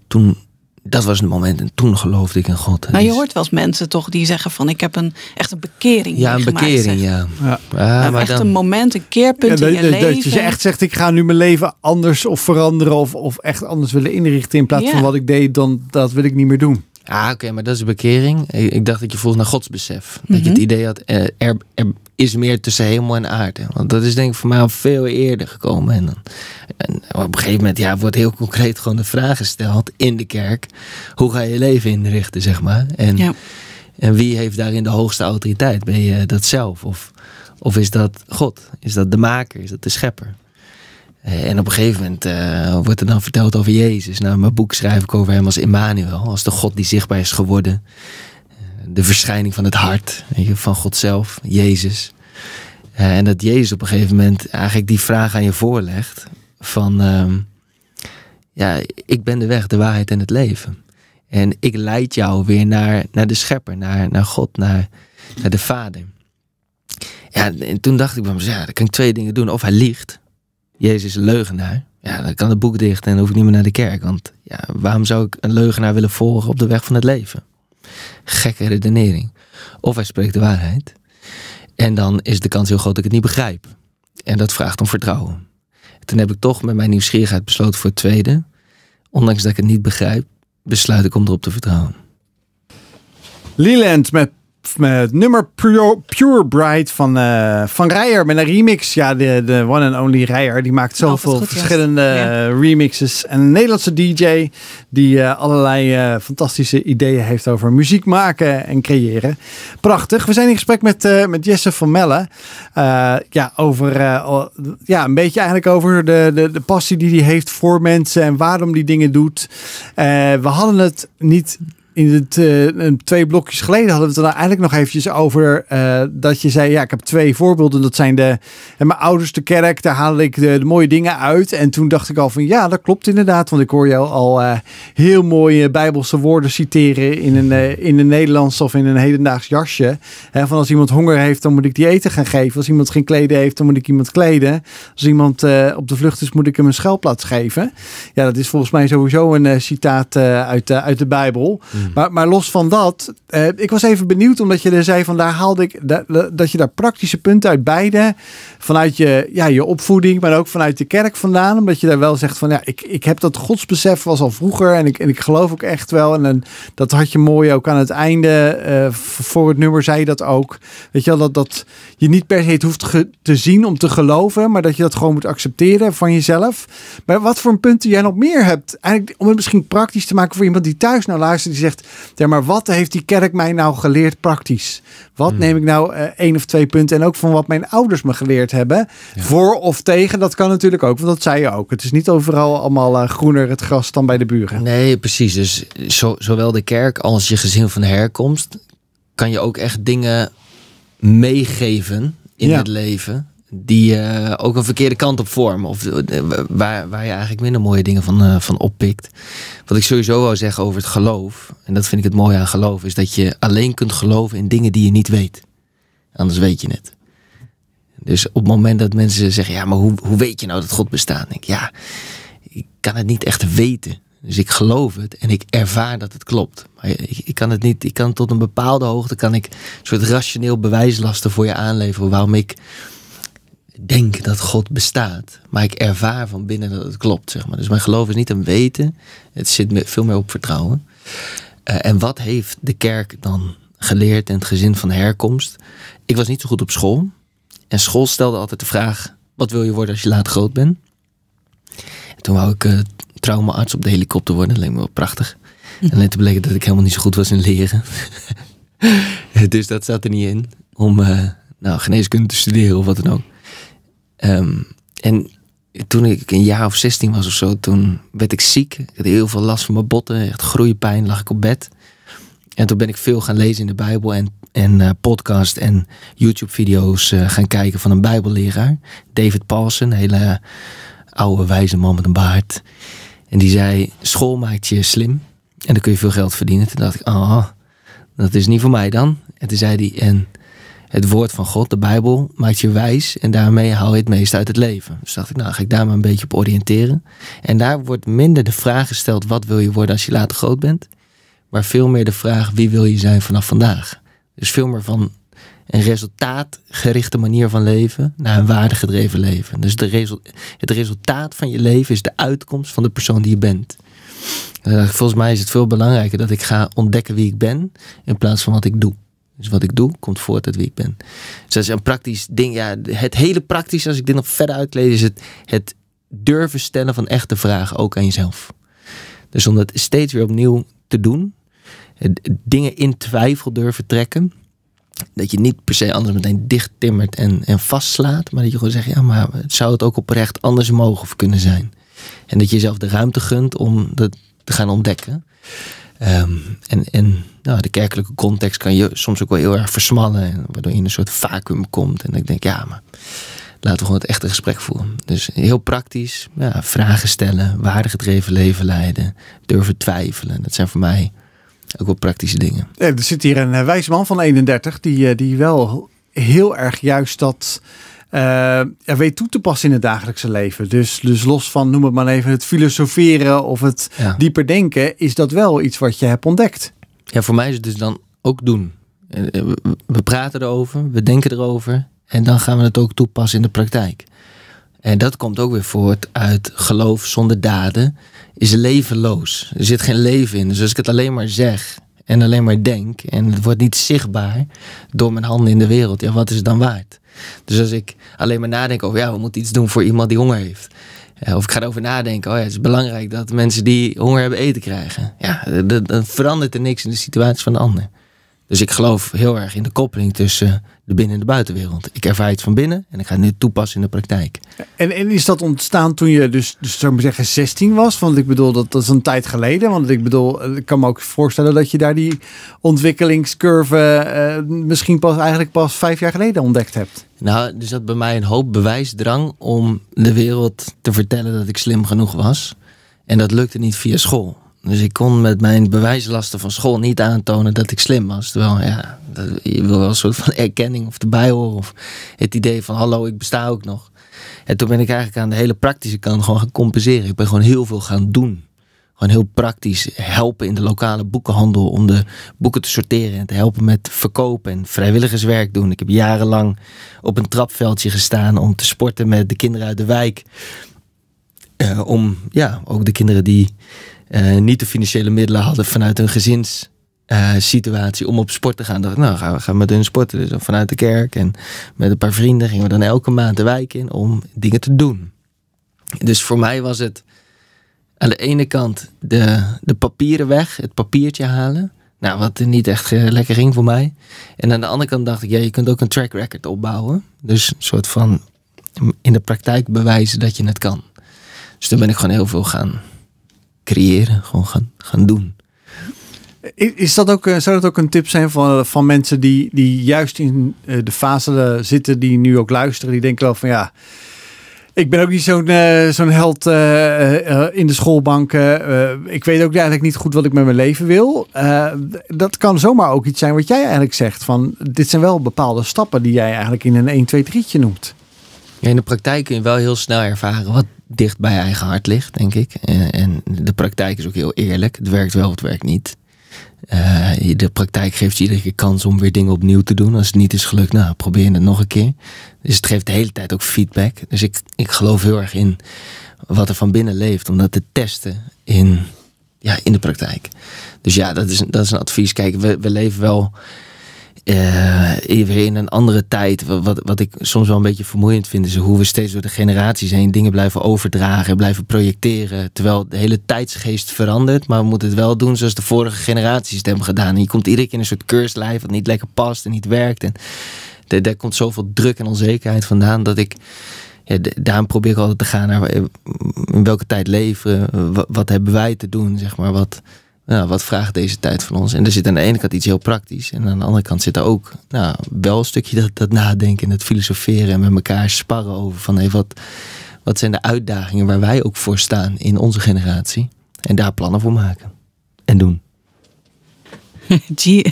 toen dat was het moment. En toen geloofde ik in God. Maar je dus- hoort wel eens mensen toch die zeggen van ik heb een echt een bekering. Ja, een bekering, ja. ja. echt een moment, een keerpunt in je leven. Dat je echt zegt ik ga nu mijn leven anders of veranderen of, of echt anders willen inrichten in plaats van wat ik deed, dan dat wil ik niet meer doen. Ah, oké, maar dat is bekering. Ik, dacht dat je vroeg naar godsbesef. besef, Dat je mhm. het idee had, eh, er, er, is meer tussen hemel en aarde. Want dat is denk ik voor mij al veel eerder gekomen. En, dan, en op een gegeven moment ja, wordt heel concreet gewoon de vraag gesteld in de kerk. Hoe ga je je leven inrichten, zeg maar? En, ja. en wie heeft daarin de hoogste autoriteit? Ben je dat zelf? Of, of is dat God? Is dat de maker? Is dat de schepper? Eh, en op een gegeven moment eh, wordt er dan verteld over Jezus. Nou, in mijn boek schrijf ik over hem als Immanuel, als de God die zichtbaar is geworden. Eh, de verschijning van het hart van God zelf, Jezus. en dat Jezus op een gegeven moment eigenlijk die vraag aan je voorlegt: van ehm, ja, ik ben de weg, de waarheid en het leven. En ik leid jou weer naar, naar de schepper, naar, naar God, naar, naar de Vader. Ja, en toen dacht ik bij mezelf, ja, dan kan ik twee dingen doen. Of hij liegt, Jezus is een leugenaar. Ja, dan kan het boek dicht en dan hoef ik niet meer naar de kerk. Want ja, waarom zou ik een leugenaar willen volgen op de weg van het leven? Gekke redenering. Of hij spreekt de waarheid. En dan is de kans heel groot dat ik het niet begrijp. En dat vraagt om vertrouwen. Toen heb ik toch met mijn nieuwsgierigheid besloten voor het tweede. Ondanks dat ik het niet begrijp, besluit ik om erop te vertrouwen. Leland met het nummer Pure, Pure Bright van, uh, van Rijer met een remix. Ja, de, de one and only Rijer. Die maakt nou, zoveel verschillende remixes. En een Nederlandse DJ die eh, allerlei eh, fantastische ideeën heeft over muziek maken en creëren. Prachtig. We zijn in gesprek met, met Jesse van Melle. ja, over ja, een beetje eigenlijk over de, de, de passie die hij heeft voor mensen en waarom die dingen doet. we hadden het niet in het, eh, twee blokjes geleden hadden we het er eigenlijk nog eventjes over eh, dat je zei, ja, ik heb twee voorbeelden. Dat zijn de, en eh, mijn ouders, de kerk, daar haalde ik de, mooie dingen uit. En toen dacht ik al van, ja, dat klopt inderdaad. Want ik hoor jou al heel mooie bijbelse woorden citeren in een, in een Nederlands of in een hedendaags jasje. Hè, van als iemand honger heeft, dan moet ik die eten gaan geven. Als iemand geen kleden heeft, dan moet ik iemand kleden. Als iemand op de vlucht is, moet ik hem een schuilplaats geven. Ja, dat is volgens mij sowieso een citaat uit, uit de Bijbel. Mhm. Hmm. Maar, maar los van dat, eh, ik was even benieuwd omdat je er zei van daar haalde ik dat, dat je daar praktische punten uit beide. Vanuit je, ja, je opvoeding, maar ook vanuit de kerk vandaan. Omdat je daar wel zegt van ja, ik, ik heb dat godsbesef was al vroeger en ik, en ik geloof ook echt wel. En, dat had je mooi ook aan het einde eh, voor het nummer zei je dat ook. Weet je wel, dat, dat je niet per se het hoeft te zien om te geloven, maar dat je dat gewoon moet accepteren van jezelf. Maar wat voor punten jij nog meer hebt, eigenlijk om het misschien praktisch te maken voor iemand die thuis nou luistert, die zegt maar, wat heeft die kerk mij nou geleerd praktisch? Wat hmm. neem ik nou uh, één of twee punten? En ook van wat mijn ouders me geleerd hebben. Voor of tegen, dat kan natuurlijk ook. Want dat zei je ook. Het is niet overal allemaal eh, groener het gras dan bij de buren. Nee, precies. Dus zowel de kerk als je gezin van herkomst... kan je ook echt dingen meegeven in het leven die eh, ook een verkeerde kant op vormen. Of eh, waar, waar je eigenlijk minder mooie dingen van, eh, van oppikt. Wat ik sowieso wou zeggen over het geloof. En dat vind ik het mooie aan geloof. Is dat je alleen kunt geloven in dingen die je niet weet. Anders weet je het. Dus op het moment dat mensen zeggen. Ja maar hoe, hoe weet je nou dat God bestaat? Denk ik, ja ik kan het niet echt weten. Dus ik geloof het en ik ervaar dat het klopt. Maar ik, ik, kan het niet, ik kan tot een bepaalde hoogte kan ik een soort rationeel bewijslasten voor je aanleveren waarom ik denk dat God bestaat, maar ik ervaar van binnen dat het klopt. Zeg maar. Dus mijn geloof is niet een weten, het zit veel meer op vertrouwen. Eh, en wat heeft de kerk dan geleerd in het gezin van herkomst? Ik was niet zo goed op school. En school stelde altijd de vraag: wat wil je worden als je laat groot bent? toen wou ik eh, traumaarts op de helikopter worden, dat leek me wel prachtig. En net te bleek dat ik helemaal niet zo goed was in leren. dus dat zat er niet in om eh, nou, geneeskunde te studeren of wat dan ook. Ehm, en toen ik een jaar of 16 was of zo, toen werd ik ziek. Ik had heel veel last van mijn botten, echt groeipijn, lag ik op bed. En toen ben ik veel gaan lezen in de Bijbel en, en eh, podcast en YouTube-video's eh, gaan kijken van een Bijbelleraar. David Paulsen, een hele oude wijze man met een baard. En die zei, school maakt je slim en dan kun je veel geld verdienen. Toen dacht ik, ah, oh, dat is niet voor mij dan. En toen zei hij, en het woord van God, de Bijbel, maakt je wijs en daarmee haal je het meest uit het leven. Dus dacht ik, nou ga ik daar maar een beetje op oriënteren. En daar wordt minder de vraag gesteld, wat wil je worden als je later groot bent? Maar veel meer de vraag, wie wil je zijn vanaf vandaag? Dus veel meer van een resultaatgerichte manier van leven naar een waardegedreven leven. Dus de het resultaat van je leven is de uitkomst van de persoon die je bent. Eh, volgens mij is het veel belangrijker dat ik ga ontdekken wie ik ben in plaats van wat ik doe. Dus wat ik doe, komt voort uit wie ik ben. Dus dat is een praktisch ding. Ja, het hele praktisch, als ik dit nog verder uitlees, is het, het durven stellen van echte vragen, ook aan jezelf. Dus om dat steeds weer opnieuw te doen, dingen in twijfel durven trekken. Dat je niet per se anders meteen dicht timmert en, en vastslaat, maar dat je gewoon zegt: ja, maar zou het ook oprecht anders mogen of kunnen zijn? En dat je jezelf de ruimte gunt om dat te gaan ontdekken. Ehm, en en nou, de kerkelijke context kan je soms ook wel heel erg versmallen, waardoor je in een soort vacuüm komt. En ik denk, ja, maar laten we gewoon het echte gesprek voeren. Dus heel praktisch, ja, vragen stellen, waardegedreven leven leiden, durven twijfelen. Dat zijn voor mij ook wel praktische dingen. er zit hier een eh, wijsman man van 31 die, eh, die wel heel erg juist dat eh, er weet toe te passen in het dagelijkse leven. Dus, dus los van, noem het maar even, het filosoferen of het dieper denken, is dat wel iets wat je hebt ontdekt. Ja, voor mij is het dus dan ook doen. Eh, eh, we praten erover, we denken erover en dan gaan we het ook toepassen in de praktijk. En dat komt ook weer voort uit geloof zonder daden is levenloos. Er zit geen leven in. Dus als ik het alleen maar zeg en alleen maar denk en het wordt niet zichtbaar door mijn handen in de wereld, ja, wat is het dan waard? Dus als ik alleen maar nadenk over, ja, we moeten iets doen voor iemand die honger heeft. Eh, of ik ga erover nadenken, oh ja, het is belangrijk dat mensen die honger hebben eten krijgen. Ja, dan verandert er niks in de situatie van de ander. Dus ik geloof heel erg in de koppeling tussen de binnen- en de buitenwereld. Ik ervaar het van binnen en ik ga het nu toepassen in de praktijk. En, en is dat ontstaan toen je dus, dus zou ik zeggen, 16 was? Want ik bedoel, dat, dat is een tijd geleden. Want ik bedoel, ik kan me ook voorstellen dat je daar die ontwikkelingscurve eh, misschien pas eigenlijk pas vijf jaar geleden ontdekt hebt. Nou, dus dat bij mij een hoop bewijsdrang om de wereld te vertellen dat ik slim genoeg was. En dat lukte niet via school. Dus ik kon met mijn bewijslasten van school niet aantonen dat ik slim was. Terwijl, ja, je wil wel een soort van erkenning of erbij horen. Of het idee van, hallo, ik besta ook nog. En toen ben ik eigenlijk aan de hele praktische kant gewoon gaan compenseren. Ik ben gewoon heel veel gaan doen. Gewoon heel praktisch helpen in de lokale boekenhandel om de boeken te sorteren en te helpen met verkopen en vrijwilligerswerk doen. Ik heb jarenlang op een trapveldje gestaan om te sporten met de kinderen uit de wijk. Eh, om ja, ook de kinderen die eh, niet de financiële middelen hadden vanuit hun gezinssituatie om op sport te gaan. Dacht ik, nou gaan we gaan met hun sporten. Dus vanuit de kerk en met een paar vrienden gingen we dan elke maand de wijk in om dingen te doen. Dus voor mij was het aan de ene kant de, de papieren weg, het papiertje halen. Nou, wat niet echt eh, lekker ging voor mij. En aan de andere kant dacht ik, ja, je kunt ook een track record opbouwen. Dus een soort van in de praktijk bewijzen dat je het kan. Dus toen ben ik gewoon heel veel gaan creëren, gewoon gaan, gaan doen. Is dat ook, eh, zou dat ook een tip zijn van, eh, van mensen die, die juist in eh, de fase zitten, die nu ook luisteren, die denken wel van ja, ik ben ook niet zo'n zo'n held in de schoolbanken ik weet ook eigenlijk niet goed wat ik met mijn leven wil. dat kan zomaar ook iets zijn wat jij eigenlijk zegt. Van, dit zijn wel bepaalde stappen die jij eigenlijk in een 1, 2, 3 noemt. Ja, in de praktijk kun je wel heel snel ervaren. Wat dicht bij eigen hart ligt, denk ik. Eh, en, de praktijk is ook heel eerlijk. Het werkt wel, het werkt niet. Eh, de praktijk geeft je iedere keer kans om weer dingen opnieuw te doen. Als het niet is gelukt, nou, probeer het nog een keer. Dus het geeft de hele tijd ook feedback. Dus ik, ik geloof heel erg in wat er van binnen leeft, om dat te testen in, ja, in de praktijk. Dus ja, dat is, dat is een advies. Kijk, we, we leven wel eh, in in een andere tijd. Wat, wat ik soms wel een beetje vermoeiend vind, is hoe we steeds door de generaties heen dingen blijven overdragen, blijven projecteren. Terwijl de hele tijdsgeest verandert, maar we moeten het wel doen zoals de vorige generaties het hebben gedaan. En je komt iedere keer een soort keurslijf wat niet lekker past en niet werkt. En daar, komt zoveel druk en onzekerheid vandaan dat ik. daarom probeer ik altijd te gaan naar eh, in welke tijd leven, wat, wat hebben wij te doen, zeg maar. Wat, nou, wat vraagt deze tijd van ons? En er zit aan de ene kant iets heel praktisch. En aan de andere kant zit er ook nou, wel een stukje dat, dat nadenken en het filosoferen en met elkaar sparren over van hey, wat, wat zijn de uitdagingen waar wij ook voor staan in onze generatie. En daar plannen voor maken en doen.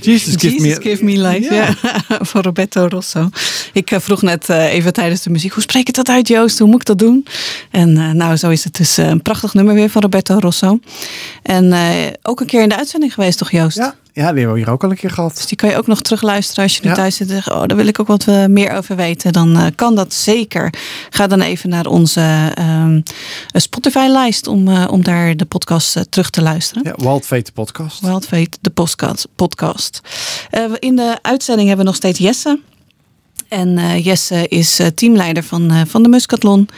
Jesus, give, me life, ja. Van Roberto Rosso. Ik eh, vroeg net eh, even tijdens de muziek, hoe spreek ik dat uit Joost? Hoe moet ik dat doen? En eh, nou, zo is het dus een prachtig nummer weer van Roberto Rosso. En ook een keer in de uitzending geweest toch Joost? Ja. Ja, die hebben we hier ook al een keer gehad. Dus die kan je ook nog terugluisteren als je nu thuis zit en zegt, oh, daar wil ik ook wat eh, meer over weten. Dan eh, kan dat zeker. Ga dan even naar onze ehm, Spotify-lijst om, eh, om daar de podcast terug te luisteren. Ja, Wild de podcast. Wild Fate de podcast. podcast. in de uitzending hebben we nog steeds Jesse. En Jesse is teamleider van, van de Muscatlon.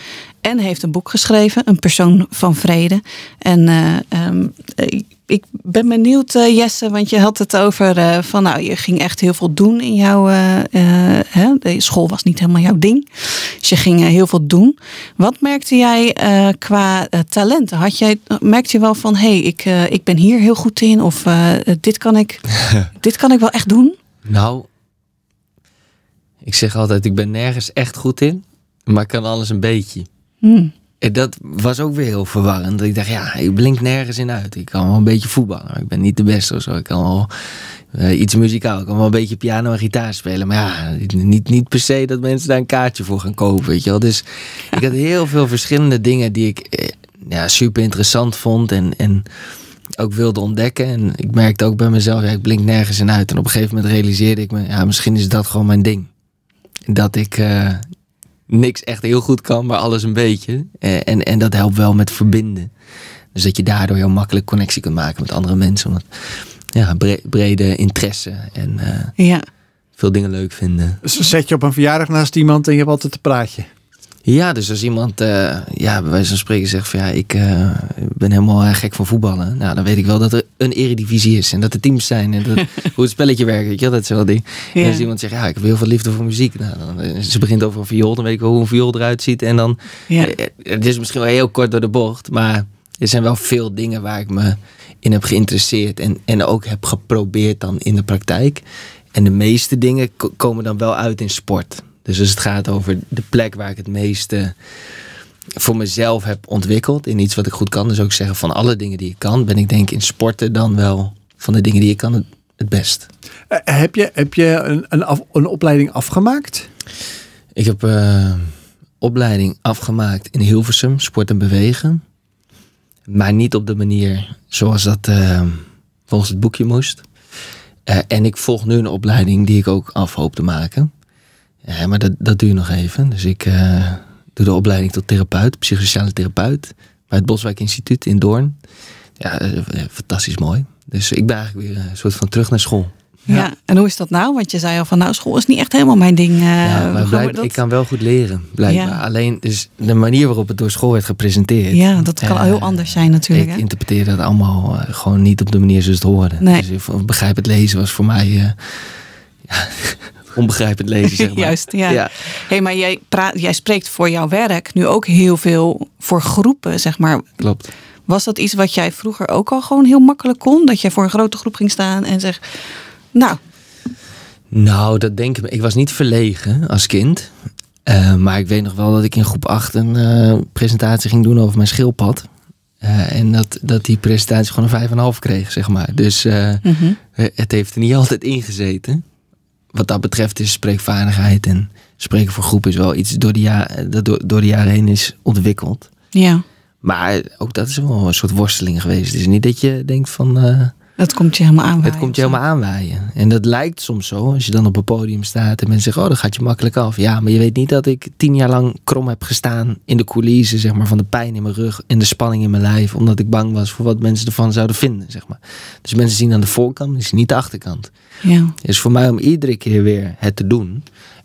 En heeft een boek geschreven, Een Persoon van Vrede. En eh, ehm, ik, ik, ben benieuwd, eh, Jesse, want je had het over eh, van nou, je ging echt heel veel doen in jouw. Hè? De school was niet helemaal jouw ding. Dus je ging heel veel doen. Wat merkte jij qua talenten? Had jij, merkte je wel van hé, hey, ik, ik ben hier heel goed in of dit, kan ik, dit kan ik wel echt doen? Nou, ik zeg altijd, ik ben nergens echt goed in, maar ik kan alles een beetje. Hmm. En eh, Dat was ook weer heel verwarrend. Ik dacht, ja, ik blink nergens in uit. Ik kan wel een beetje voetballen. Ik ben niet de beste of zo. Ik kan wel eh, iets muzikaal. Ik kan wel een beetje piano en gitaar spelen. Maar ja, niet, niet per se dat mensen daar een kaartje voor gaan kopen. Weet je wel. Dus ik had heel veel verschillende dingen die ik eh, ja, super interessant vond. En, en ook wilde ontdekken. En ik merkte ook bij mezelf, ja, ik blink nergens in uit. En op een gegeven moment realiseerde ik me, ja, misschien is dat gewoon mijn ding. Dat ik niks echt heel goed kan, maar alles een beetje. Eh, en, en dat helpt wel met verbinden. Dus dat je daardoor heel makkelijk connectie kunt maken met andere mensen. Omdat, ja, brede interesse en eh, ja. veel dingen leuk vinden. Dus zet je op een verjaardag naast iemand en je hebt altijd een praatje. Ja, dus als iemand, eh, ja, bij wijze van spreken zegt van ja, ik eh, ben helemaal eh, gek van voetballen. Nou, dan weet ik wel dat er een eredivisie is en dat er teams zijn en dat, hoe het spelletje werkt. Weet je, dat is wel ding. En als iemand zegt, ja, ik heb heel veel liefde voor muziek. Nou, dan, ze begint over een viool, dan weet ik wel hoe een viool eruit ziet. En dan, het is misschien wel heel kort door de bocht, maar er zijn wel veel dingen waar ik me in heb geïnteresseerd en, en ook heb geprobeerd dan in de praktijk. En de meeste dingen komen dan wel uit in sport. Dus als het gaat over de plek waar ik het meeste voor mezelf heb ontwikkeld in iets wat ik goed kan, dus ook zeggen van alle dingen die ik kan, ben ik denk in sporten dan wel van de dingen die ik kan het, het best. Eh, heb je, heb je een, een, een opleiding afgemaakt? Ik heb uh, opleiding afgemaakt in Hilversum, sport en bewegen. Maar niet op de manier zoals dat eh, volgens het boekje moest. en ik volg nu een opleiding die ik ook af hoop te maken. Ja, maar dat, dat duurt nog even. Dus ik eh, doe de opleiding tot therapeut, psychosociale therapeut. Bij het Boswijk Instituut in Doorn. Ja, eh, eh, fantastisch mooi. Dus ik ben eigenlijk weer een soort van terug naar school. Ja. en hoe is dat nou? Want je zei al van nou, school is niet echt helemaal mijn ding. ja, maar ik kan wel goed leren, blijkbaar. Alleen dus de manier waarop het door school werd gepresenteerd. Ja, dat kan heel anders zijn natuurlijk. Ik hè? interpreteer dat allemaal gewoon niet op de manier zoals het hoorde. Nee. Dus begrijp het lezen was voor mij... ja, onbegrijpend lezen. Zeg maar. Juist, ja. Hey, maar jij, praat, jij spreekt voor jouw werk nu ook heel veel voor groepen, zeg maar. Klopt. Was dat iets wat jij vroeger ook al gewoon heel makkelijk kon? Dat jij voor een grote groep ging staan en zeg, nou. Nou, dat denk ik. Ik was niet verlegen als kind. Eh, maar ik weet nog wel dat ik in groep 8 een eh, presentatie ging doen over mijn schildpad. Eh, en dat, dat die presentatie gewoon een 5,5 kreeg, zeg maar. Dus mhm. het heeft er niet altijd ingezeten wat dat betreft is spreekvaardigheid en spreken voor groepen is wel iets door de jaren, dat door, door de jaren heen is ontwikkeld. Ja. Maar ook dat is wel een soort worsteling geweest. Het is niet dat je denkt van. Eh, het komt je helemaal aanwaaien. Het komt je helemaal aanwaaien. En dat lijkt soms zo, als je dan op een podium staat en mensen zeggen, oh, dat gaat je makkelijk af. Ja, maar je weet niet dat ik tien jaar lang krom heb gestaan in de coulissen, zeg maar, van de pijn in mijn rug en de spanning in mijn lijf, omdat ik bang was voor wat mensen ervan zouden vinden, zeg maar. Dus mensen zien aan de voorkant, maar zien niet de achterkant. Ja. Dus voor mij om iedere keer weer het te doen,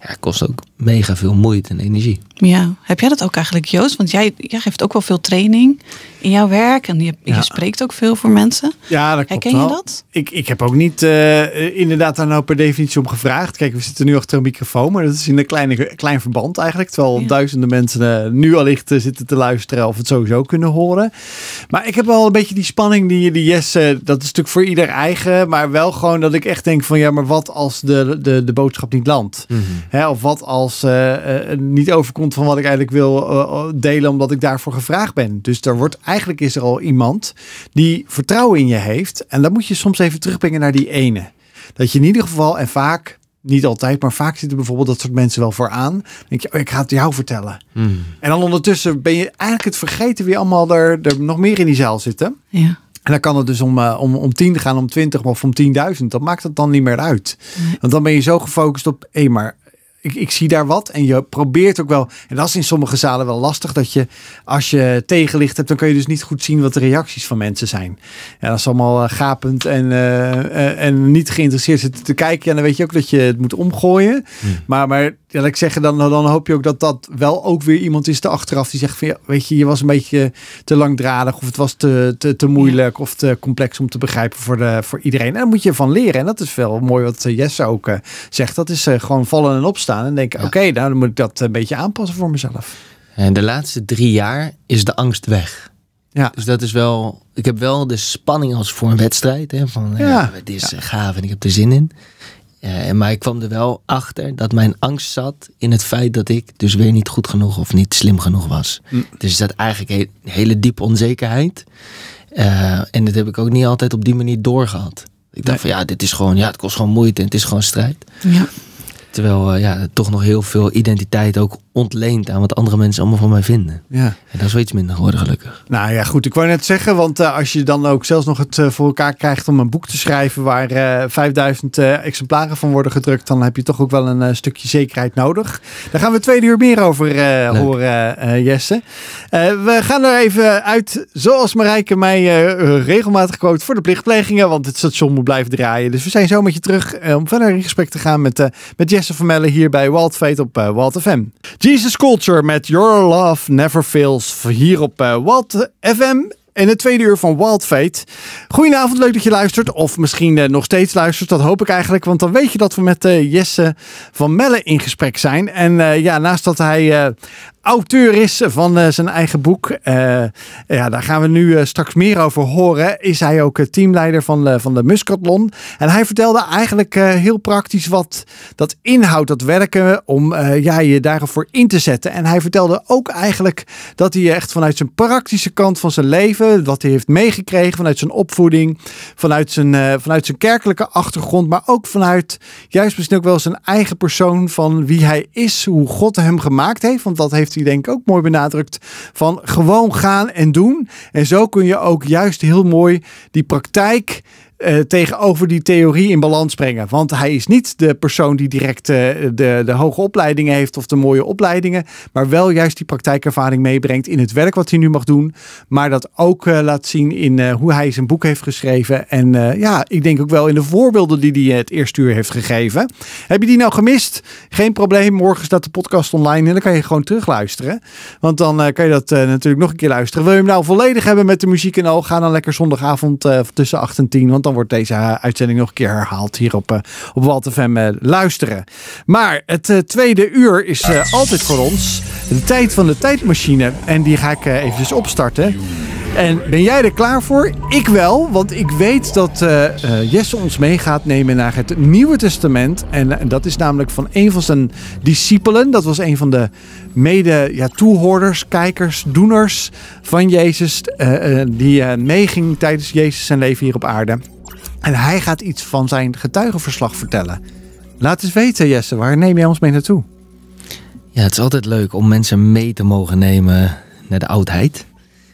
ja, kost ook mega veel moeite en energie. Ja, heb jij dat ook eigenlijk, Joost? Want jij, jij geeft ook wel veel training in jouw werk en je, je spreekt ook veel voor mensen. Ja, dat Herken je dat? Ik, ik heb ook niet eh, inderdaad daar nou per definitie om gevraagd. Kijk, we zitten nu achter een microfoon, maar dat is in een kleine, klein verband eigenlijk. Terwijl duizenden mensen eh, nu allicht uh, zitten te luisteren of het sowieso kunnen horen. Maar ik heb wel een beetje die spanning die, die Jesse, dat is natuurlijk voor ieder eigen, maar wel gewoon dat ik echt denk van ja, maar wat als de, de, de boodschap niet landt? Mhm. Hè, of wat als niet overkomt van wat ik eigenlijk wil eh, eh, delen, omdat ik daarvoor gevraagd ben. Dus er wordt, eigenlijk is er al iemand die vertrouwen in je heeft. En dan moet je soms even terugbrengen naar die ene. Dat je in ieder geval, en vaak, niet altijd, maar vaak zitten bijvoorbeeld dat soort mensen wel vooraan. Dan denk je, oh, ik ga het jou vertellen. Hmm. En dan ondertussen ben je eigenlijk het vergeten wie allemaal er, er nog meer in die zaal zitten. Ja. En dan kan het dus om, eh, om, om tien gaan, om twintig of om tienduizend. Dat maakt het dan niet meer uit. Want dan ben je zo gefocust op, hé, maar ik, ik zie daar wat. En je probeert ook wel. En dat is in sommige zalen wel lastig. Dat je als je tegenlicht hebt, dan kun je dus niet goed zien wat de reacties van mensen zijn. En dat is allemaal eh, gapend en, eh, eh, en niet geïnteresseerd zitten te kijken. En dan weet je ook dat je het moet omgooien. Hm. Maar, maar ja, ik zeg, dan, dan hoop je ook dat dat wel ook weer iemand is te achteraf die zegt van ja, weet je, je was een beetje te langdradig of het was te, te, moeilijk of te complex om te begrijpen voor, de, voor iedereen. En daar moet je van leren. En dat is wel mooi wat eh, Jesse ook eh, zegt. Dat is eh, gewoon vallen en opstaan en denken, oké, nou, dan moet ik dat een beetje aanpassen voor mezelf. En de laatste drie jaar is de angst weg. Ja. Dus dat is wel, ik heb wel de spanning als voor een wedstrijd. Hè, van ja. dit is gaaf en ik heb er zin in. Eh, maar ik kwam er wel achter dat mijn angst zat in het feit dat ik dus weer niet goed genoeg of niet slim genoeg was. Mm. Dus dat eigenlijk een hele diepe onzekerheid. Eh, en dat heb ik ook niet altijd op die manier doorgehad. Ik dacht van ja, dit is gewoon, ja, het kost gewoon moeite en het is gewoon strijd. Ja. Terwijl eh, ja, toch nog heel veel identiteit ook ontleend aan wat andere mensen allemaal van mij vinden. Ja. En dat is wel iets minder geworden, gelukkig. Nou ja, goed. Ik wou net zeggen, want eh, als je dan ook zelfs nog het eh, voor elkaar krijgt om een boek te schrijven waar uh, eh, 5000 exemplaren van worden gedrukt, dan heb je toch ook wel een stukje zekerheid nodig. Daar gaan we twee uur meer over horen, Jesse. we gaan er even uit, zoals Marijke mij regelmatig quote, voor de plichtplegingen, want het station moet blijven draaien. Dus we zijn zo met je terug om verder in gesprek te gaan met, met Jesse van Melle hier bij Walt Fate op Walt FM. Jesus Culture met Your Love Never Fails hier op uh, eh, FM in het tweede uur van Wild Fate. Goedenavond, leuk dat je luistert. Of misschien eh, nog steeds luistert, dat hoop ik eigenlijk. Want dan weet je dat we met eh, Jesse van Melle in gesprek zijn. En ja, naast dat hij auteur is van eh, zijn eigen boek. Eh, ja, daar gaan we nu eh, straks meer over horen. Is hij ook teamleider van, de, van de Muscatlon. En hij vertelde eigenlijk heel praktisch wat dat inhoudt, dat werken, om ja, je daarvoor in te zetten. En hij vertelde ook eigenlijk dat hij echt vanuit zijn praktische kant van zijn leven, wat hij heeft meegekregen vanuit zijn opvoeding, vanuit zijn, vanuit zijn kerkelijke achtergrond, maar ook vanuit juist misschien ook wel zijn eigen persoon van wie hij is, hoe God hem gemaakt heeft. Want dat heeft die denk ik ook mooi benadrukt van gewoon gaan en doen. En zo kun je ook juist heel mooi die praktijk eh, tegenover die theorie in balans brengen. Want hij is niet de persoon die direct eh, de, de hoge opleidingen heeft of de mooie opleidingen, maar wel juist die praktijkervaring meebrengt in het werk wat hij nu mag doen. Maar dat ook eh, laat zien in hoe hij zijn boek heeft geschreven. En ja, ik denk ook wel in de voorbeelden die hij het eerste uur heeft gegeven. Heb je die nou gemist? Geen probleem. Morgen staat de podcast online en dan kan je gewoon terugluisteren. Want dan kan je dat natuurlijk nog een keer luisteren. Wil je hem nou volledig hebben met de muziek en al? Ga dan lekker zondagavond tussen 8 en 10. Want dan wordt deze eh, uitzending nog een keer herhaald hier op, uh, op Walt FM eh, luisteren. Maar het tweede uur is altijd voor ons de tijd van de tijdmachine. En die ga ik eventjes opstarten. En ben jij er klaar voor? Ik wel, want ik weet dat Jesse ons mee gaat nemen naar het Nieuwe Testament. En, dat is namelijk van een van zijn discipelen. Dat was een van de mede ja, toehoorders, kijkers, doeners van Jezus. Uh, uh, die meeging tijdens Jezus zijn leven hier op aarde. En hij gaat iets van zijn getuigenverslag vertellen. Laat eens weten, Jesse, waar neem jij ons mee naartoe? Ja, het is altijd leuk om mensen mee te mogen nemen naar de oudheid.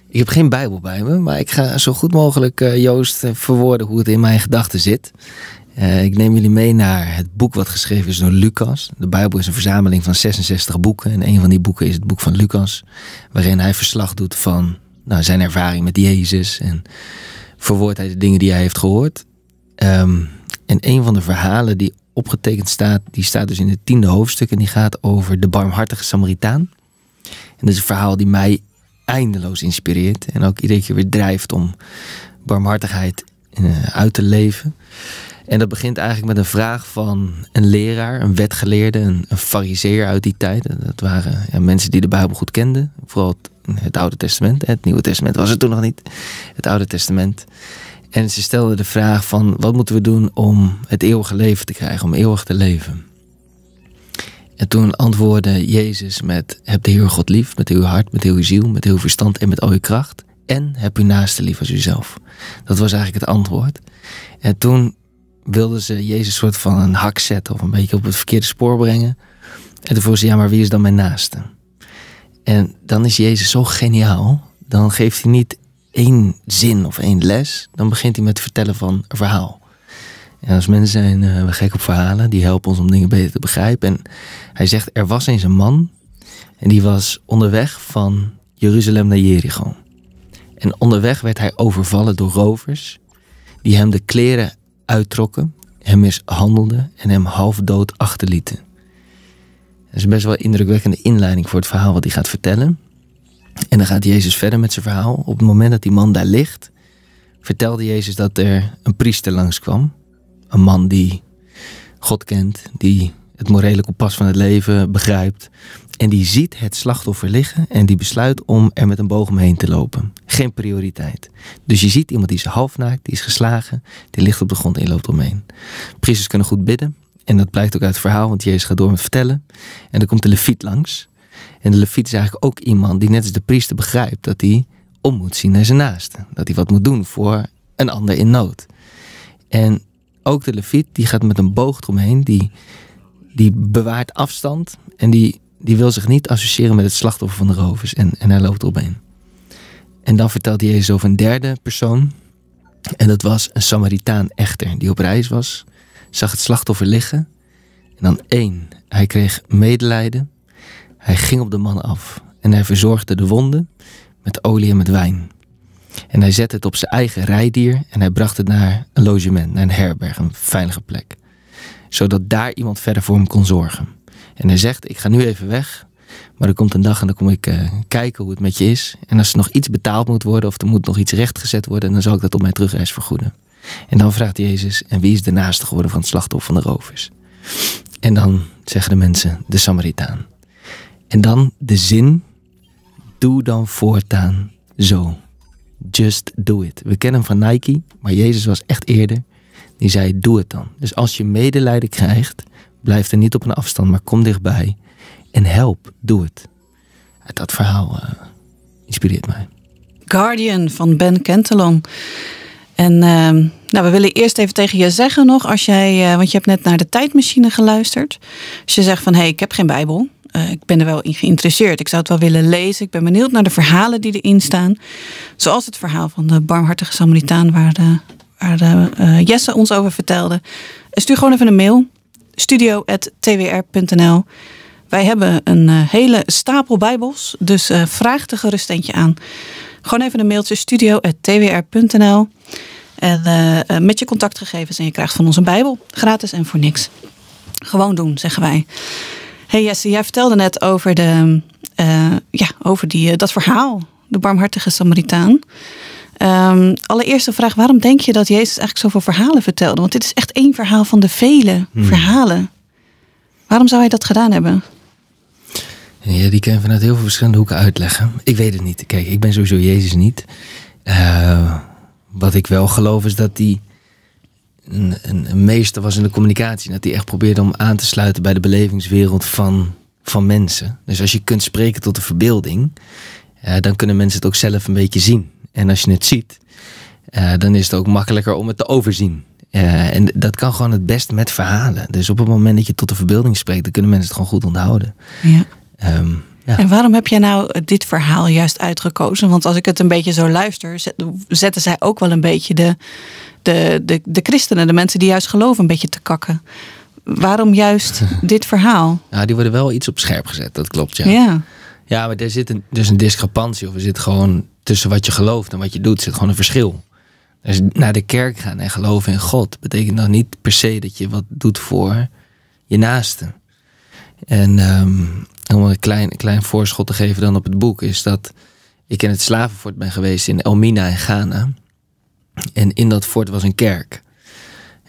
Ik heb geen Bijbel bij me, maar ik ga zo goed mogelijk, eh, Joost, eh, verwoorden hoe het in mijn gedachten zit. Eh, ik neem jullie mee naar het boek wat geschreven is door Lucas. De Bijbel is een verzameling van 66 boeken. En een van die boeken is het boek van Lucas, waarin hij verslag doet van nou, zijn ervaring met Jezus. En verwoordt hij de dingen die hij heeft gehoord. Ehm, en een van de verhalen die opgetekend staat, die staat dus in het tiende hoofdstuk en die gaat over de barmhartige Samaritaan. En dat is een verhaal die mij eindeloos inspireert en ook iedere keer weer drijft om barmhartigheid eh, uit te leven. En dat begint eigenlijk met een vraag van een leraar, een wetgeleerde, een, een fariseer uit die tijd. Dat waren ja, mensen die de Bijbel goed kenden, vooral het, het Oude Testament. Het Nieuwe Testament was het toen nog niet, het Oude Testament. En ze stelden de vraag van wat moeten we doen om het eeuwige leven te krijgen, om eeuwig te leven. En toen antwoordde Jezus met heb de Heer God lief, met uw hart, met uw ziel, met uw verstand en met al uw kracht. En heb uw naaste lief als uzelf. Dat was eigenlijk het antwoord. En toen wilden ze Jezus soort van een hak zetten of een beetje op het verkeerde spoor brengen. En toen vroeg ze, ja, maar wie is dan mijn naaste? En dan is Jezus zo geniaal. Dan geeft hij niet Eén zin of één les, dan begint hij met het vertellen van een verhaal. En als mensen zijn uh, we gek op verhalen, die helpen ons om dingen beter te begrijpen. En hij zegt, er was eens een man en die was onderweg van Jeruzalem naar Jericho. En onderweg werd hij overvallen door rovers die hem de kleren uittrokken, hem mishandelden en hem half dood achterlieten. Dat is best wel indrukwekkende inleiding voor het verhaal wat hij gaat vertellen. En dan gaat Jezus verder met zijn verhaal. Op het moment dat die man daar ligt, vertelde Jezus dat er een priester langskwam. Een man die God kent, die het morele kompas van het leven begrijpt. En die ziet het slachtoffer liggen en die besluit om er met een boog omheen te lopen. Geen prioriteit. Dus je ziet iemand die is halfnaakt, die is geslagen, die ligt op de grond en loopt omheen. Priesters kunnen goed bidden. En dat blijkt ook uit het verhaal, want Jezus gaat door met vertellen. En dan komt de leviet langs. En de leviet is eigenlijk ook iemand die net als de priester begrijpt dat hij om moet zien naar zijn naaste. Dat hij wat moet doen voor een ander in nood. En ook de leviet die gaat met een boog eromheen, die, die bewaart afstand en die, die wil zich niet associëren met het slachtoffer van de rovers. En, en hij loopt erop En dan vertelt Jezus over een derde persoon. En dat was een Samaritaan echter die op reis was, zag het slachtoffer liggen. En dan één, hij kreeg medelijden. Hij ging op de man af en hij verzorgde de wonden met olie en met wijn. En hij zette het op zijn eigen rijdier en hij bracht het naar een logement, naar een herberg, een veilige plek. Zodat daar iemand verder voor hem kon zorgen. En hij zegt, ik ga nu even weg, maar er komt een dag en dan kom ik eh, kijken hoe het met je is. En als er nog iets betaald moet worden of er moet nog iets rechtgezet worden, dan zal ik dat op mijn terugreis vergoeden. En dan vraagt Jezus, en wie is de naaste geworden van het slachtoffer van de rovers? En dan zeggen de mensen, de Samaritaan. En dan de zin, doe dan voortaan zo. Just do it. We kennen hem van Nike, maar Jezus was echt eerder. Die zei, doe het dan. Dus als je medelijden krijgt, blijf er niet op een afstand, maar kom dichtbij. En help, doe het. Dat verhaal eh, inspireert mij. Guardian van Ben Kentelon. En ehm, nou, we willen eerst even tegen je zeggen nog, als jij, eh, want je hebt net naar de tijdmachine geluisterd. Als je zegt van hé, hey, ik heb geen Bijbel, eh, ik ben er wel in geïnteresseerd. Ik zou het wel willen lezen. Ik ben benieuwd naar de verhalen die erin staan. Zoals het verhaal van de barmhartige Samaritaan, waar, de, eh, waar de, eh, Jesse ons over vertelde. Stuur gewoon even een mail: studio.twr.nl. Wij hebben een hele stapel Bijbels, dus vraag er gerust eentje aan. Gewoon even een mailtje: studio.twr.nl. En met je contactgegevens en je krijgt van ons een Bijbel. Gratis en voor niks. Gewoon doen, zeggen wij. Hey Jesse, jij vertelde net over, de, eh, ja, over die, eh, dat verhaal, de barmhartige Samaritaan. Um, allereerste vraag, waarom denk je dat Jezus eigenlijk zoveel verhalen vertelde? Want dit is echt één verhaal van de vele hmm. verhalen. Waarom zou hij dat gedaan hebben? Ja, die kan je vanuit heel veel verschillende hoeken uitleggen. Ik weet het niet. Kijk, ik ben sowieso Jezus niet. Eh, wat ik wel geloof is dat hij een, meester was in de communicatie. Dat hij echt probeerde om aan te sluiten bij de belevingswereld van, van mensen. Dus als je kunt spreken tot de verbeelding, eh, dan kunnen mensen het ook zelf een beetje zien. En als je het ziet, eh, dan is het ook makkelijker om het te overzien. Eh, en dat kan gewoon het best met verhalen. Dus op het moment dat je tot de verbeelding spreekt, dan kunnen mensen het gewoon goed onthouden. Ja. Ehm, en waarom heb jij nou dit verhaal juist uitgekozen? Want als ik het een beetje zo luister, zetten zij ook wel een beetje de, de, de, de christenen, de mensen die juist geloven, een beetje te kakken. Waarom juist dit verhaal? Ja, die worden wel iets op scherp gezet, dat klopt ja. Ja, ja maar er zit een, dus een discrepantie of er zit gewoon tussen wat je gelooft en wat je doet, zit gewoon een verschil. Dus naar de kerk gaan en geloven in God betekent nog niet per se dat je wat doet voor je naasten En ehm, om een klein, klein voorschot te geven dan op het boek, is dat ik in het slavenfort ben geweest in Elmina in Ghana. En in dat fort was een kerk.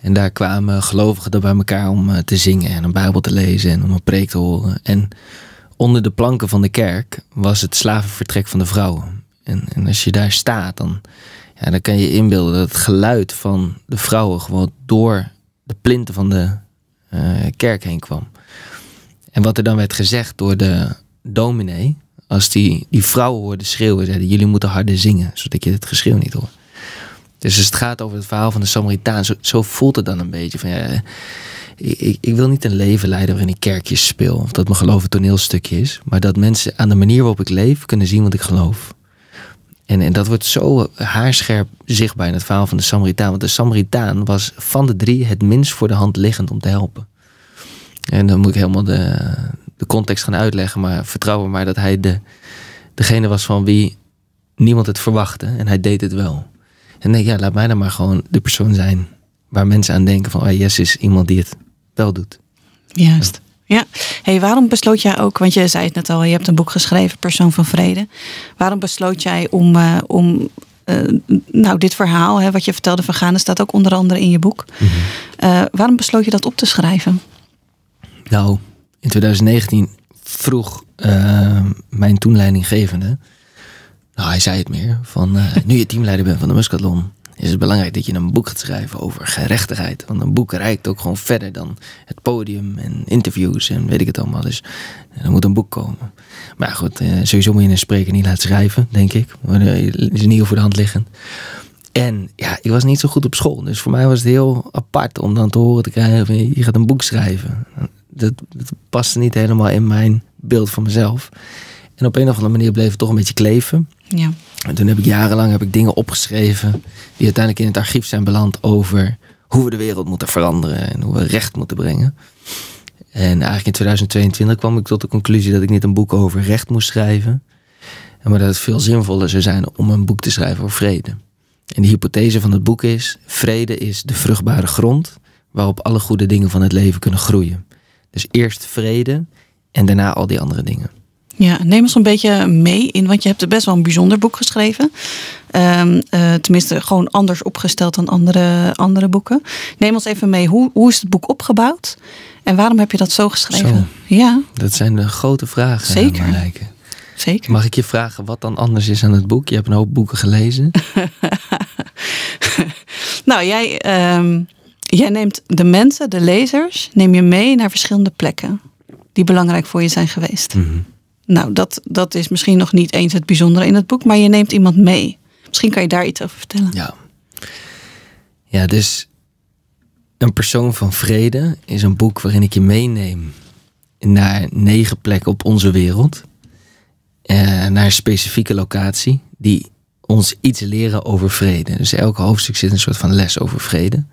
En daar kwamen gelovigen er bij elkaar om eh, te zingen en een Bijbel te lezen en om een preek te horen. En onder de planken van de kerk was het slavenvertrek van de vrouwen. En, en als je daar staat, dan, ja, dan kan je inbeelden dat het geluid van de vrouwen gewoon door de plinten van de eh, kerk heen kwam. En wat er dan werd gezegd door de dominee, als die, die vrouwen hoorden schreeuwen, zeiden jullie moeten harder zingen, zodat je het geschreeuw niet hoort. Dus als het gaat over het verhaal van de Samaritaan, zo, voelt het dan een beetje van ja, ik, ik, wil niet een leven leiden waarin ik kerkjes speel, of dat mijn geloof een toneelstukje is, maar dat mensen aan de manier waarop ik leef kunnen zien wat ik geloof. En, en dat wordt zo haarscherp zichtbaar in het verhaal van de Samaritaan, want de Samaritaan was van de drie het minst voor de hand liggend om te helpen. En dan moet ik helemaal de, de context gaan uitleggen. Maar vertrouw maar dat hij de, degene was van wie niemand het verwachtte. En hij deed het wel. En nee, ja, laat mij dan maar gewoon de persoon zijn waar mensen aan denken van, oh, ah, yes is iemand die het wel doet. Juist. Ja. Hey, waarom besloot jij ook, want je zei het net al, je hebt een boek geschreven, Persoon van Vrede. Waarom besloot jij om, eh, om eh, nou, dit verhaal, hè, wat je vertelde van gaan, staat ook onder andere in je boek. Mhm. Eh, waarom besloot je dat op te schrijven? Nou, in 2019 vroeg ehm, mijn toen leidinggevende. Nou, hij zei het meer. Van eh, nu je teamleider bent van de Muscatlon. Is het belangrijk dat je een boek gaat schrijven over gerechtigheid. Want een boek reikt ook gewoon verder dan het podium en interviews en weet ik het allemaal. Dus eh, er moet een boek komen. Maar goed, eh, sowieso moet je een spreker niet laten schrijven, denk ik. Maar, is niet over de hand liggend. En ja, ik was niet zo goed op school. Dus voor mij was het heel apart om dan te horen te krijgen: van, je gaat een boek schrijven dat, dat paste niet helemaal in mijn beeld van mezelf. En op een of andere manier bleef het toch een beetje kleven. Ja. En toen heb ik jarenlang heb ik dingen opgeschreven die uiteindelijk in het archief zijn beland over hoe we de wereld moeten veranderen en hoe we recht moeten brengen. En eigenlijk in 2022 kwam ik tot de conclusie dat ik niet een boek over recht moest schrijven, maar dat het veel zinvoller zou zijn om een boek te schrijven over vrede. En de hypothese van het boek is: vrede is de vruchtbare grond waarop alle goede dingen van het leven kunnen groeien. Dus eerst vrede en daarna al die andere dingen. Ja, neem ons een beetje mee in, want je hebt best wel een bijzonder boek geschreven. Ehm, eh, tenminste, gewoon anders opgesteld dan andere, andere boeken. Neem ons even mee, hoe, hoe is het boek opgebouwd en waarom heb je dat zo geschreven? ja. Dat zijn de grote vragen. Eh, Zeker. Zeker. Mag ik je vragen wat dan anders is aan het boek? Je hebt een hoop boeken gelezen. nou, jij. Ehm, Jij neemt de mensen, de lezers, neem je mee naar verschillende plekken die belangrijk voor je zijn geweest. Mhm. Nou, dat, dat is misschien nog niet eens het bijzondere in het boek, maar je neemt iemand mee. Misschien kan je daar iets over vertellen. Ja, ja dus Een Persoon van Vrede is een boek waarin ik je meeneem naar negen plekken op onze wereld. en eh, naar een specifieke locatie die ons iets leren over vrede. Dus elke hoofdstuk zit een soort van les over vrede.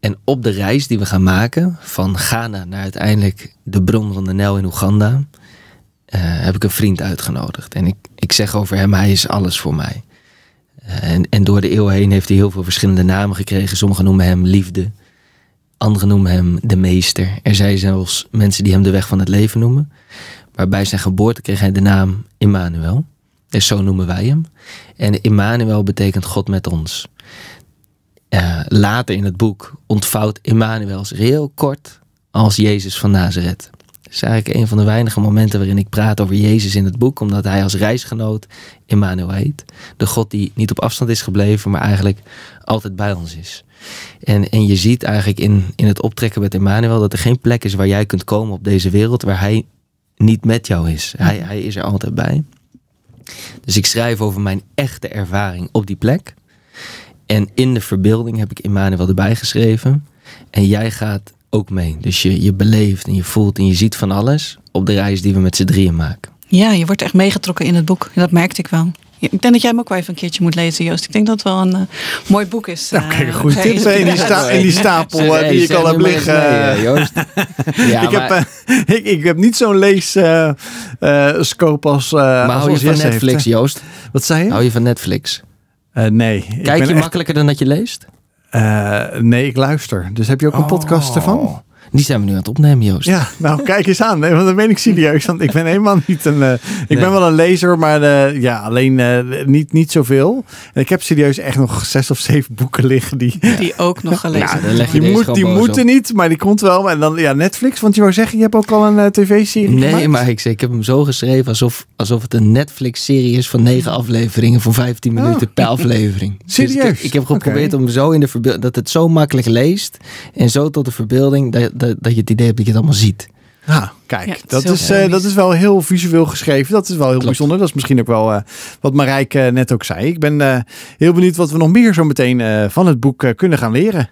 En op de reis die we gaan maken, van Ghana naar uiteindelijk de bron van de Nijl in Oeganda, eh, heb ik een vriend uitgenodigd. En ik, ik zeg over hem, hij is alles voor mij. Eh, en, en door de eeuwen heen heeft hij heel veel verschillende namen gekregen. Sommigen noemen hem liefde, anderen noemen hem de meester. Er zijn zelfs mensen die hem de weg van het leven noemen. Waarbij bij zijn geboorte kreeg hij de naam Immanuel. En dus zo noemen wij hem. En Immanuel betekent God met ons. Uh, later in het boek ontvouwt Emmanuels heel kort als Jezus van Nazareth. Dat is eigenlijk een van de weinige momenten waarin ik praat over Jezus in het boek, omdat hij als reisgenoot Emmanuel heet. De God die niet op afstand is gebleven, maar eigenlijk altijd bij ons is. En, en je ziet eigenlijk in, in het optrekken met Emmanuel dat er geen plek is waar jij kunt komen op deze wereld waar hij niet met jou is. Hij, hij is er altijd bij. Dus ik schrijf over mijn echte ervaring op die plek. En in de verbeelding heb ik Immanuel erbij geschreven. En jij gaat ook mee. Dus je, je beleeft en je voelt en je ziet van alles op de reis die we met z'n drieën maken. Ja, je wordt echt meegetrokken in het boek. Dat merkte ik wel. Ik denk dat jij hem ook wel even een keertje moet lezen, Joost. Ik denk dat het wel een eh, mooi boek is. nou, kijk, een eh, tip in die, in die stapel eh, die ik al heb liggen. Joost. ja, ik, heb, ik, ik, heb niet zo'n leesscope als. maar als je van Netflix, Joost? Wat zei je? Hou je van Netflix? Eh, nee. Kijk je makkelijker dan dat je leest? Eh, nee, ik luister. Dus heb je ook een oh. podcast ervan? Die zijn we nu aan het opnemen, Joost. Ja, nou kijk eens aan. Nee, want dan ben ik serieus. Want ik ben helemaal niet een. Eh, ik ben wel een lezer, maar eh, ja, alleen eh, niet, niet zoveel. En ik heb serieus echt nog zes of zeven boeken liggen die. Die ook nog gelezen ja, Die, die moeten niet, maar die komt wel. En dan ja, Netflix. Want je wou zeggen, je hebt ook al een tv-serie. Nee, maar ik, ik heb hem zo geschreven alsof, alsof het een Netflix-serie is van negen afleveringen van 15 minuten per aflevering. serieus. Dus ik, heb geprobeerd okay. om zo in de verbeelding dat het zo makkelijk leest en zo tot de verbeelding. Dat, dat, dat je het idee hebt dat je het allemaal ziet. kijk, dat, is, eh, dat is wel heel visueel geschreven. Dat is wel heel bijzonder. Dat is misschien ook wel eh, wat Marijke eh, net ook zei. Ik ben heel benieuwd wat we nog meer zo meteen van het boek kunnen gaan leren.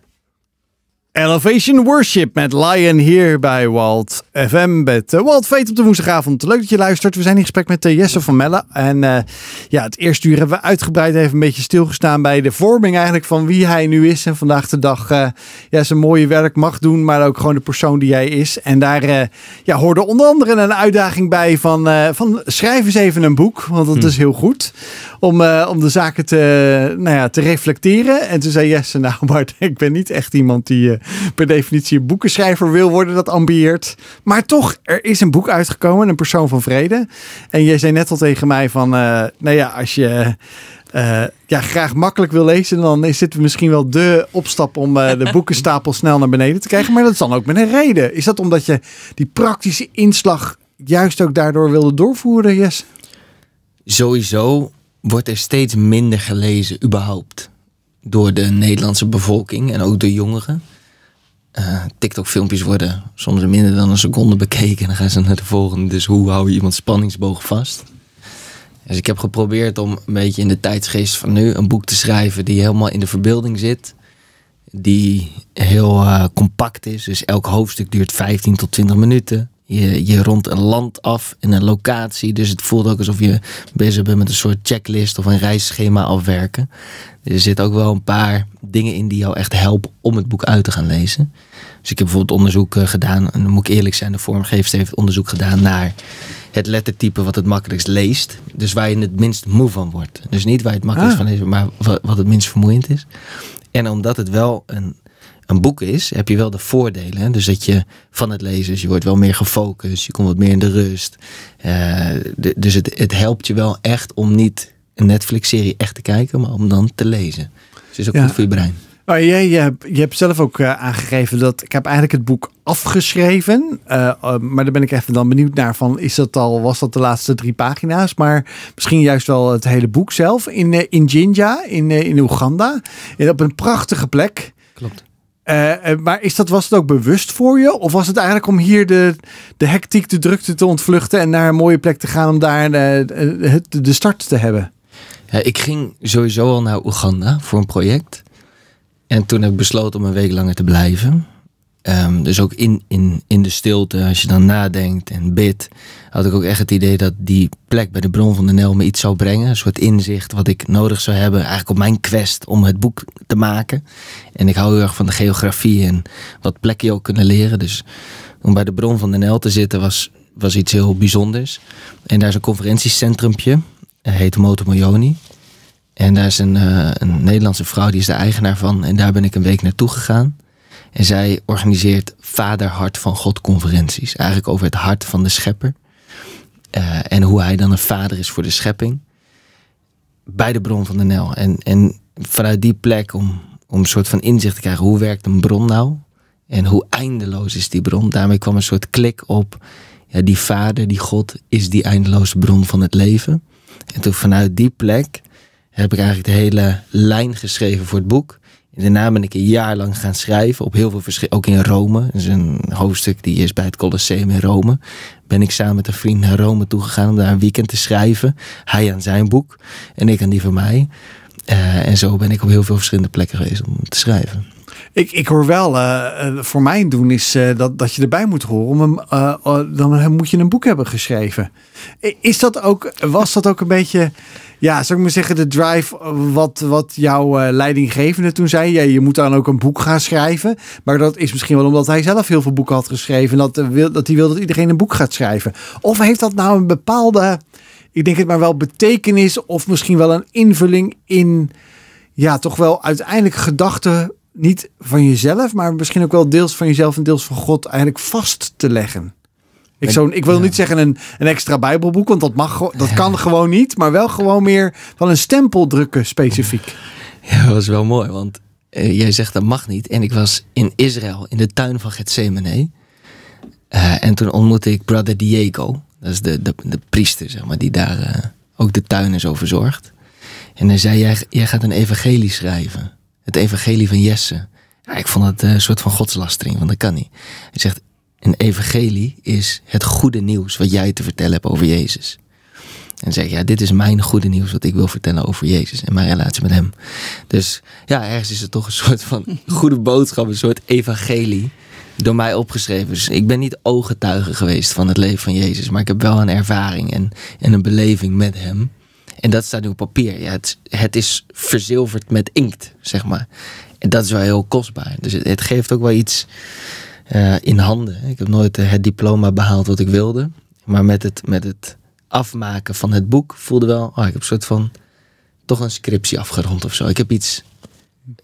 Elevation Worship met Lion hier bij Walt FM. Met uh, Walt Veet op de woensdagavond. Leuk dat je luistert. We zijn in gesprek met eh, Jesse van Melle. En eh, ja, het eerste uur hebben we uitgebreid even een beetje stilgestaan bij de vorming eigenlijk van wie hij nu is. En vandaag de dag ja, zijn mooie werk mag doen, maar ook gewoon de persoon die jij is. En daar ja, hoorde onder andere een uitdaging bij van, van schrijf eens even een boek, want dat hm. is heel goed. Om, om de zaken te, nou ja, te reflecteren. En toen zei Jesse, nou Bart, ik ben niet echt iemand die per definitie een boekenschrijver wil worden, dat ambieert. Maar toch, er is een boek uitgekomen, Een Persoon van Vrede. En jij zei net al tegen mij van, eh, nou ja, als je... Eh, ja, graag makkelijk wil lezen, dan is dit misschien wel de opstap om eh, de boekenstapel snel naar beneden te krijgen. Maar dat is dan ook met een reden. Is dat omdat je die praktische inslag juist ook daardoor wilde doorvoeren, Yes? Sowieso wordt er steeds minder gelezen, überhaupt, door de Nederlandse bevolking en ook de jongeren. Eh, TikTok-filmpjes worden soms in minder dan een seconde bekeken. En dan gaan ze naar de volgende. Dus hoe hou je iemand spanningsboog vast? Dus ik heb geprobeerd om een beetje in de tijdsgeest van nu een boek te schrijven die helemaal in de verbeelding zit. Die heel eh, compact is. Dus elk hoofdstuk duurt 15 tot 20 minuten. Je, je rond een land af in een locatie. Dus het voelt ook alsof je bezig bent met een soort checklist of een reisschema afwerken. er zitten ook wel een paar dingen in die jou echt helpen om het boek uit te gaan lezen. Dus ik heb bijvoorbeeld onderzoek eh, gedaan, en dan moet ik eerlijk zijn, de vormgever heeft onderzoek gedaan naar het lettertype wat het makkelijkst leest. Dus waar je het minst moe van wordt. Dus niet waar je het makkelijkst ah. van leest, maar wat het minst vermoeiend is. En omdat het wel een een boek is, heb je wel de voordelen. Hè? Dus dat je van het lezen je wordt wel meer gefocust, je komt wat meer in de rust. Eh, dus het, het helpt je wel echt om niet een Netflix-serie echt te kijken, maar om dan te lezen. Dus het is ook goed voor je brein. Oh, je, je, je, hebt zelf ook eh, aangegeven dat ik heb eigenlijk het boek afgeschreven. Eh, maar daar ben ik even dan benieuwd naar van is dat al, was dat de laatste drie pagina's? Maar misschien juist wel het hele boek zelf in, in Jinja, in, in Oeganda. En op een prachtige plek. Klopt. Eh, eh, maar is dat, was het ook bewust voor je? Of was het eigenlijk om hier de, de hectiek, de drukte te ontvluchten en naar een mooie plek te gaan om daar de, eh, de start te hebben? Ja, ik ging sowieso al naar Oeganda voor een project. En toen heb ik besloten om een week langer te blijven. Ehm, dus ook in, in, in de stilte, als je dan nadenkt en bidt, had ik ook echt het idee dat die plek bij de bron van de Nel me iets zou brengen. Een soort inzicht wat ik nodig zou hebben, eigenlijk op mijn quest om het boek te maken. En ik hou heel erg van de geografie en wat plekken je ook kunnen leren. Dus om bij de bron van de Nel te zitten was, was iets heel bijzonders. En daar is een conferentiecentrumpje, het heet Motomoyoni. En daar is een, eh, een Nederlandse vrouw, die is de eigenaar van. En daar ben ik een week naartoe gegaan. En zij organiseert Vaderhart van God conferenties. Eigenlijk over het hart van de schepper. Eh, en hoe hij dan een vader is voor de schepping. Bij de bron van de NEL. En, en vanuit die plek om, om een soort van inzicht te krijgen. Hoe werkt een bron nou? En hoe eindeloos is die bron? Daarmee kwam een soort klik op. Ja, die vader, die God, is die eindeloze bron van het leven. En toen vanuit die plek heb ik eigenlijk de hele lijn geschreven voor het boek. Daarna ben ik een jaar lang gaan schrijven op heel veel verschillen. Ook in Rome. Dat is een hoofdstuk die is bij het Colosseum in Rome. Ben ik samen met een vriend naar Rome toegegaan om daar een weekend te schrijven. Hij aan zijn boek en ik aan die van mij. Eh, en zo ben ik op heel veel verschillende plekken geweest om te schrijven ik, hoor wel, eh, eh, voor mijn doen is eh, dat, dat je erbij moet horen. Om hem, oh, dan moet je een boek hebben geschreven. Is dat ook, was dat ook een beetje, ja, zou ik maar zeggen, de drive wat, wat jouw leidinggevende toen zei? Ja, je moet dan ook een boek gaan schrijven. Maar dat is misschien wel omdat hij zelf heel veel boeken had geschreven. En dat, wil, dat hij wil dat iedereen een boek gaat schrijven. Of heeft dat nou een bepaalde, ik denk het maar wel, betekenis of misschien wel een invulling in, ja, toch wel uiteindelijk gedachten niet van jezelf, maar misschien ook wel deels van jezelf en deels van God eigenlijk vast te leggen. Ik, zou, ik wil niet zeggen een, een extra Bijbelboek, want dat, mag, dat kan gewoon niet. Maar wel gewoon meer van een stempel drukken specifiek. Ja, dat was wel mooi, want eh, jij zegt dat mag niet. En ik was in Israël, in de tuin van Gethsemane. Uh, en toen ontmoette ik brother Diego. Dat is de, de, de priester, zeg maar, die daar eh, ook de tuinen zo verzorgt. En hij zei jij, jij gaat een evangelie schrijven het evangelie van Jesse. Ja, ik vond het eh, een soort van godslastering, want dat kan niet. Hij zegt, een evangelie is het goede nieuws wat jij te vertellen hebt over Jezus. En zeg, ja, dit is mijn goede nieuws wat ik wil vertellen over Jezus en mijn relatie met Hem. Dus ja, ergens is het toch een soort van goede boodschap, een soort evangelie door mij opgeschreven. Dus ik ben niet ooggetuige geweest van het leven van Jezus, maar ik heb wel een ervaring en, en een beleving met Hem. En dat staat nu op papier. Ja, het, het is verzilverd met inkt, zeg maar. En dat is wel heel kostbaar. Dus het, het geeft ook wel iets eh, in handen. Ik heb nooit eh, het diploma behaald wat ik wilde. Maar met het, met het afmaken van het boek voelde wel... Oh, ik heb een soort van toch een scriptie afgerond of zo. Ik heb iets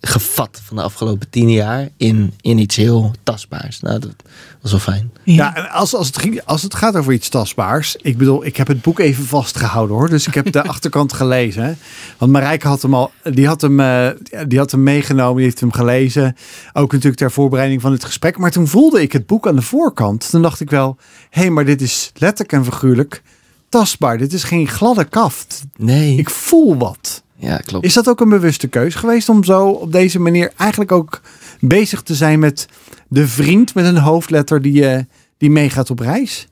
gevat van de afgelopen tien jaar in, in iets heel tastbaars. Nou, dat was wel fijn. Ja, en als, als, het als het gaat over iets tastbaars. Ik bedoel, ik heb het boek even vastgehouden hoor. Dus ik heb de achterkant gelezen. Want Marijke had hem al, die had hem, eh, die had hem meegenomen, die heeft hem gelezen. Ook natuurlijk ter voorbereiding van het gesprek. Maar toen voelde ik het boek aan de voorkant. Toen dacht ik wel, hé, hey, maar dit is letterlijk en figuurlijk tastbaar. Dit is geen gladde kaft. Nee. Ik voel wat. Ja, klopt. Is dat ook een bewuste keus geweest om zo op deze manier eigenlijk ook bezig te zijn met de vriend met een hoofdletter die, uh, die meegaat op reis?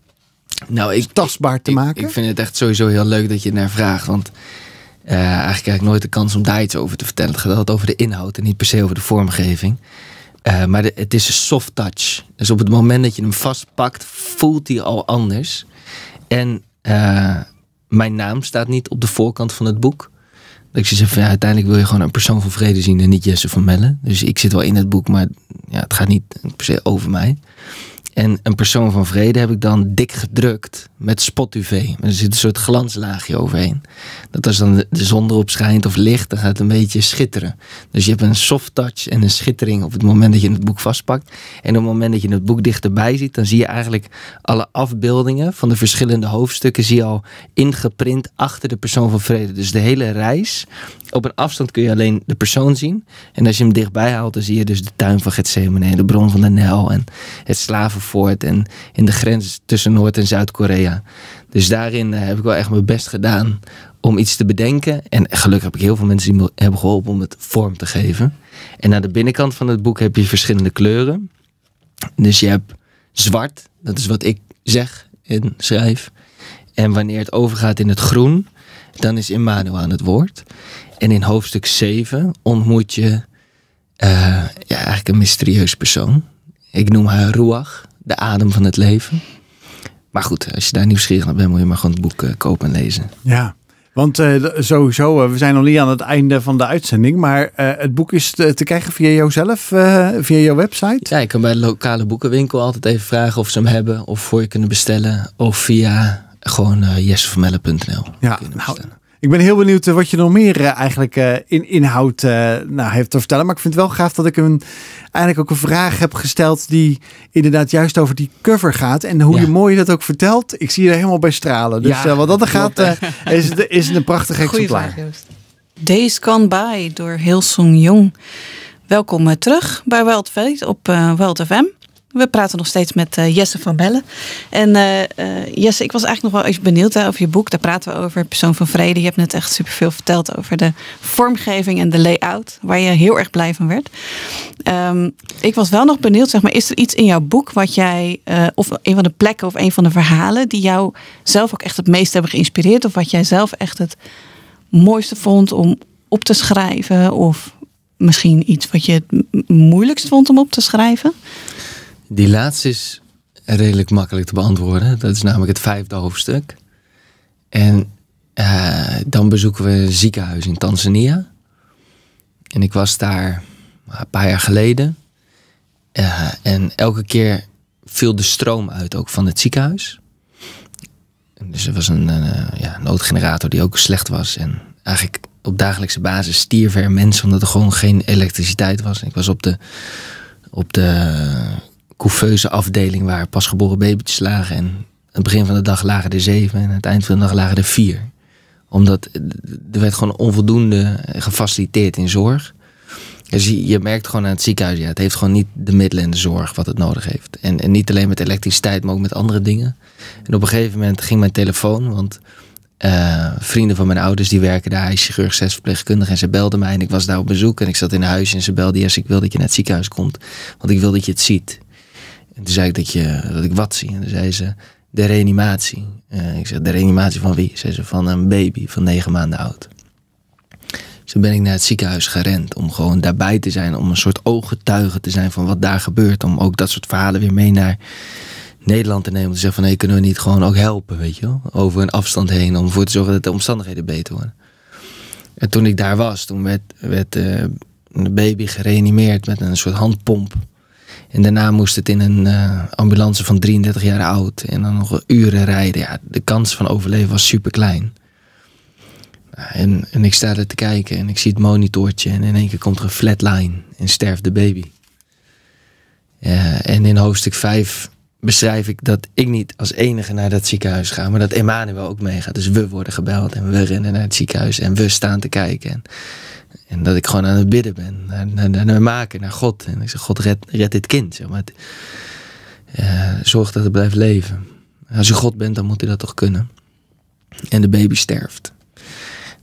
Nou, ik, tastbaar te maken. Ik vind het echt sowieso heel leuk dat je naar vraagt. Want eh, eigenlijk krijg ik nooit de kans om daar iets over te vertellen. Het gaat altijd over de inhoud en niet per se over de vormgeving. Eh, maar het is een soft touch. Dus op het moment dat je hem vastpakt, voelt hij al anders. En mijn naam staat niet op de voorkant van het boek. Dat ik ze zeg, ja, uiteindelijk wil je gewoon een persoon van vrede zien en niet Jesse van mellen Dus ik zit wel in het boek, maar ja, het gaat niet per se over mij. En een persoon van vrede heb ik dan dik gedrukt met spot-UV. Er zit een soort glanslaagje overheen. Dat als dan de zon erop schijnt of licht, dan gaat het een beetje schitteren. Dus je hebt een soft touch en een schittering op het moment dat je het boek vastpakt. En op het moment dat je het boek dichterbij ziet, dan zie je eigenlijk alle afbeeldingen van de verschillende hoofdstukken zie je al ingeprint achter de persoon van vrede. Dus de hele reis. Op een afstand kun je alleen de persoon zien. En als je hem dichtbij haalt, dan zie je dus de tuin van Gethsemane, de bron van de Nel en het slaven en in de grens tussen Noord- en Zuid-Korea. Dus daarin eh, heb ik wel echt mijn best gedaan om iets te bedenken. En gelukkig heb ik heel veel mensen die me hebben geholpen om het vorm te geven. En aan de binnenkant van het boek heb je verschillende kleuren. Dus je hebt zwart, dat is wat ik zeg en schrijf. En wanneer het overgaat in het groen, dan is Immanuel aan het woord. En in hoofdstuk 7 ontmoet je eh, ja, eigenlijk een mysterieus persoon. Ik noem haar Ruach de adem van het leven. Maar goed, als je daar nieuwsgierig naar bent, moet je maar gewoon het boek eh, kopen en lezen. Ja, want eh, sowieso, eh, we zijn nog niet aan het einde van de uitzending. Maar het boek is te, krijgen via jouzelf, via jouw website? Ja, ik kan bij de lokale boekenwinkel altijd even vragen of ze hem hebben. Of voor je kunnen bestellen. Of via gewoon uh, Ja, nou, ik ben heel benieuwd eh, wat je nog meer eh, eigenlijk eh, in inhoud nou, heeft te vertellen. Maar ik vind het wel gaaf dat ik een, eigenlijk ook een vraag heb gesteld die inderdaad juist over die cover gaat. En hoe je mooi dat ook vertelt, ik zie je helemaal bij stralen. Dus wat dat er gaat, is, het, is een prachtig exemplaar. Deze kan Days Gone By door Hillsong Jong. Welkom terug bij Wild Fate op World FM. We praten nog steeds met eh, Jesse van Bellen. En eh, eh, Jesse, ik was eigenlijk nog wel even benieuwd over je boek. Daar praten we over, Persoon van Vrede. Je hebt net echt superveel verteld over de vormgeving en de layout. Waar je heel erg blij van werd. Ehm, ik was wel nog benieuwd, zeg maar, is er iets in jouw boek wat jij... of een van de plekken of een van de verhalen... die jou zelf ook echt het meest hebben geïnspireerd? Of wat jij zelf echt het mooiste vond om op te schrijven? Of misschien iets wat je het moeilijkst vond om op te schrijven? Die laatste is redelijk makkelijk te beantwoorden. Dat is namelijk het vijfde hoofdstuk. En eh, dan bezoeken we een ziekenhuis in Tanzania. En ik was daar nou, een paar jaar geleden. Eh, en elke keer viel de stroom uit ook van het ziekenhuis. Dus er was een eh, ja, noodgenerator die ook slecht was. En eigenlijk op dagelijkse basis stierven er mensen omdat er gewoon geen elektriciteit was. Ik was op de, op de couveuse afdeling waar pasgeboren baby's lagen. En het begin van de dag lagen er zeven en aan het eind van de dag lagen er vier. Omdat er werd gewoon onvoldoende gefaciliteerd in zorg. Dus je, je merkt gewoon aan het ziekenhuis, ja, het heeft gewoon niet de middelen en de zorg wat het nodig heeft. En, en niet alleen met elektriciteit, maar ook met andere dingen. En op een gegeven moment ging mijn telefoon, want eh, vrienden van mijn ouders die werken daar. Hij is chirurg, zes verpleegkundige. En ze belden mij en ik was daar op bezoek. En ik zat in huis en ze belde. Yes, ik wil dat je naar het ziekenhuis komt. Want ik wil dat je het ziet. En toen zei ik dat, je, dat ik wat zie. En toen zei ze, de reanimatie. Eh, ik zeg, de reanimatie van wie? Zei ze, van een baby van negen maanden oud. Dus toen ben ik naar het ziekenhuis gerend om gewoon daarbij te zijn. Om een soort ooggetuige te zijn van wat daar gebeurt. Om ook dat soort verhalen weer mee naar Nederland te nemen. Om te zeggen van, hé, hey, kunnen we niet gewoon ook helpen, weet je wel? Over een afstand heen, om ervoor te zorgen dat de omstandigheden beter worden. En toen ik daar was, toen werd, werd uh, eh, de baby gereanimeerd met een soort handpomp. En daarna moest het in een eh, ambulance van 33 jaar oud. En dan nog uren rijden. Ja, de kans van overleven was super klein. En, en ik sta er te kijken en ik zie het monitortje. En in één keer komt er een flatline en sterft de baby. en in hoofdstuk 5 beschrijf ik dat ik niet als enige naar dat ziekenhuis ga, maar dat Emmanuel ook meegaat. Dus we worden gebeld en we rennen naar het ziekenhuis en we staan te kijken. En en dat ik gewoon aan het bidden ben. Naar, naar, maken, naar God. En ik zeg, God, red, red dit kind. Zeg maar. Eh, zorg dat het blijft leven. Als je God bent, dan moet hij dat toch kunnen. En de baby sterft.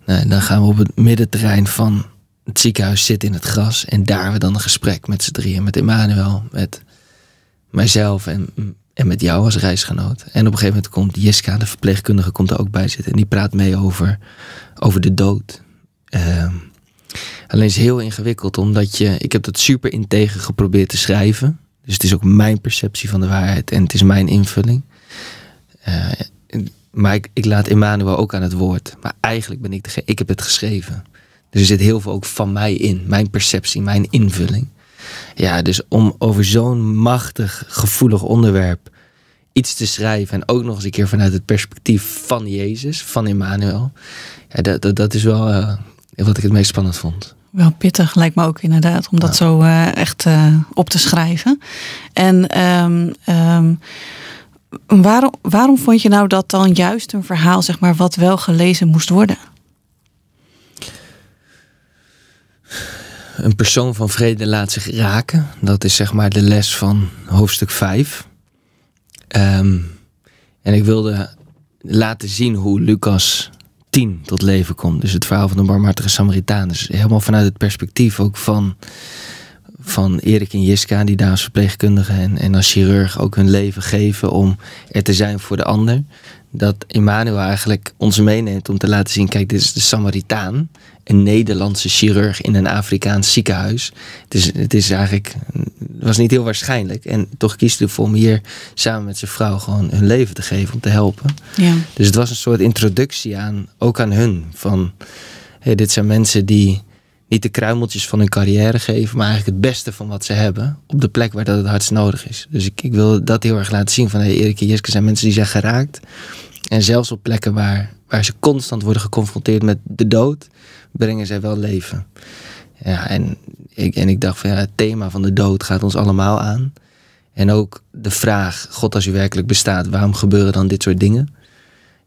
Nou, dan gaan we op het middenterrein van het ziekenhuis zitten in het gras. En daar hebben we dan een gesprek met z'n drieën. Met Emmanuel, met mijzelf en, en met jou als reisgenoot. En op een gegeven moment komt Jiska, de verpleegkundige, komt er ook bij zitten. En die praat mee over, over de dood. Uh, Alleen is heel ingewikkeld, omdat je, ik heb dat super integer geprobeerd te schrijven. Dus het is ook mijn perceptie van de waarheid en het is mijn invulling. Eh, maar ik, laat Emmanuel ook aan het woord. Maar eigenlijk ben ik degene, ik heb het geschreven. Dus er zit heel veel ook van mij in, mijn perceptie, mijn invulling. Ja, dus om over zo'n machtig, gevoelig onderwerp iets te schrijven. En ook nog eens een keer vanuit het perspectief van Jezus, van Emmanuel. Ja, dat, dat, is wel eh, wat ik het meest spannend vond. Wel pittig lijkt me ook inderdaad om dat zo eh, echt eh, op te schrijven. En ehm, ehm, waarom, waarom vond je nou dat dan juist een verhaal, zeg maar, wat wel gelezen moest worden? Een persoon van vrede laat zich raken. Dat is zeg maar de les van hoofdstuk 5. Ehm, en ik wilde laten zien hoe Lucas tot leven komt. Dus het verhaal van de barmhartige Samaritaan. Dus helemaal vanuit het perspectief ook van, van Erik en Jiska, die daar als verpleegkundige en, en als chirurg ook hun leven geven om er te zijn voor de ander. Dat Emmanuel eigenlijk ons meeneemt om te laten zien: kijk, dit is de Samaritaan een Nederlandse chirurg in een Afrikaans ziekenhuis. Dus het is eigenlijk, was niet heel waarschijnlijk. En toch kiest hij voor om hier samen met zijn vrouw gewoon hun leven te geven, om te helpen. Ja. Dus het was een soort introductie aan, ook aan hun. Van, hey, dit zijn mensen die niet de kruimeltjes van hun carrière geven, maar eigenlijk het beste van wat ze hebben op de plek waar dat het hardst nodig is. Dus ik, ik wil dat heel erg laten zien van hey, Erik en Jeske zijn mensen die zijn geraakt. En zelfs op plekken waar waar ze constant worden geconfronteerd met de dood, brengen zij wel leven. Ja, en ik, en ik dacht van ja, het thema van de dood gaat ons allemaal aan. En ook de vraag, God als u werkelijk bestaat, waarom gebeuren dan dit soort dingen?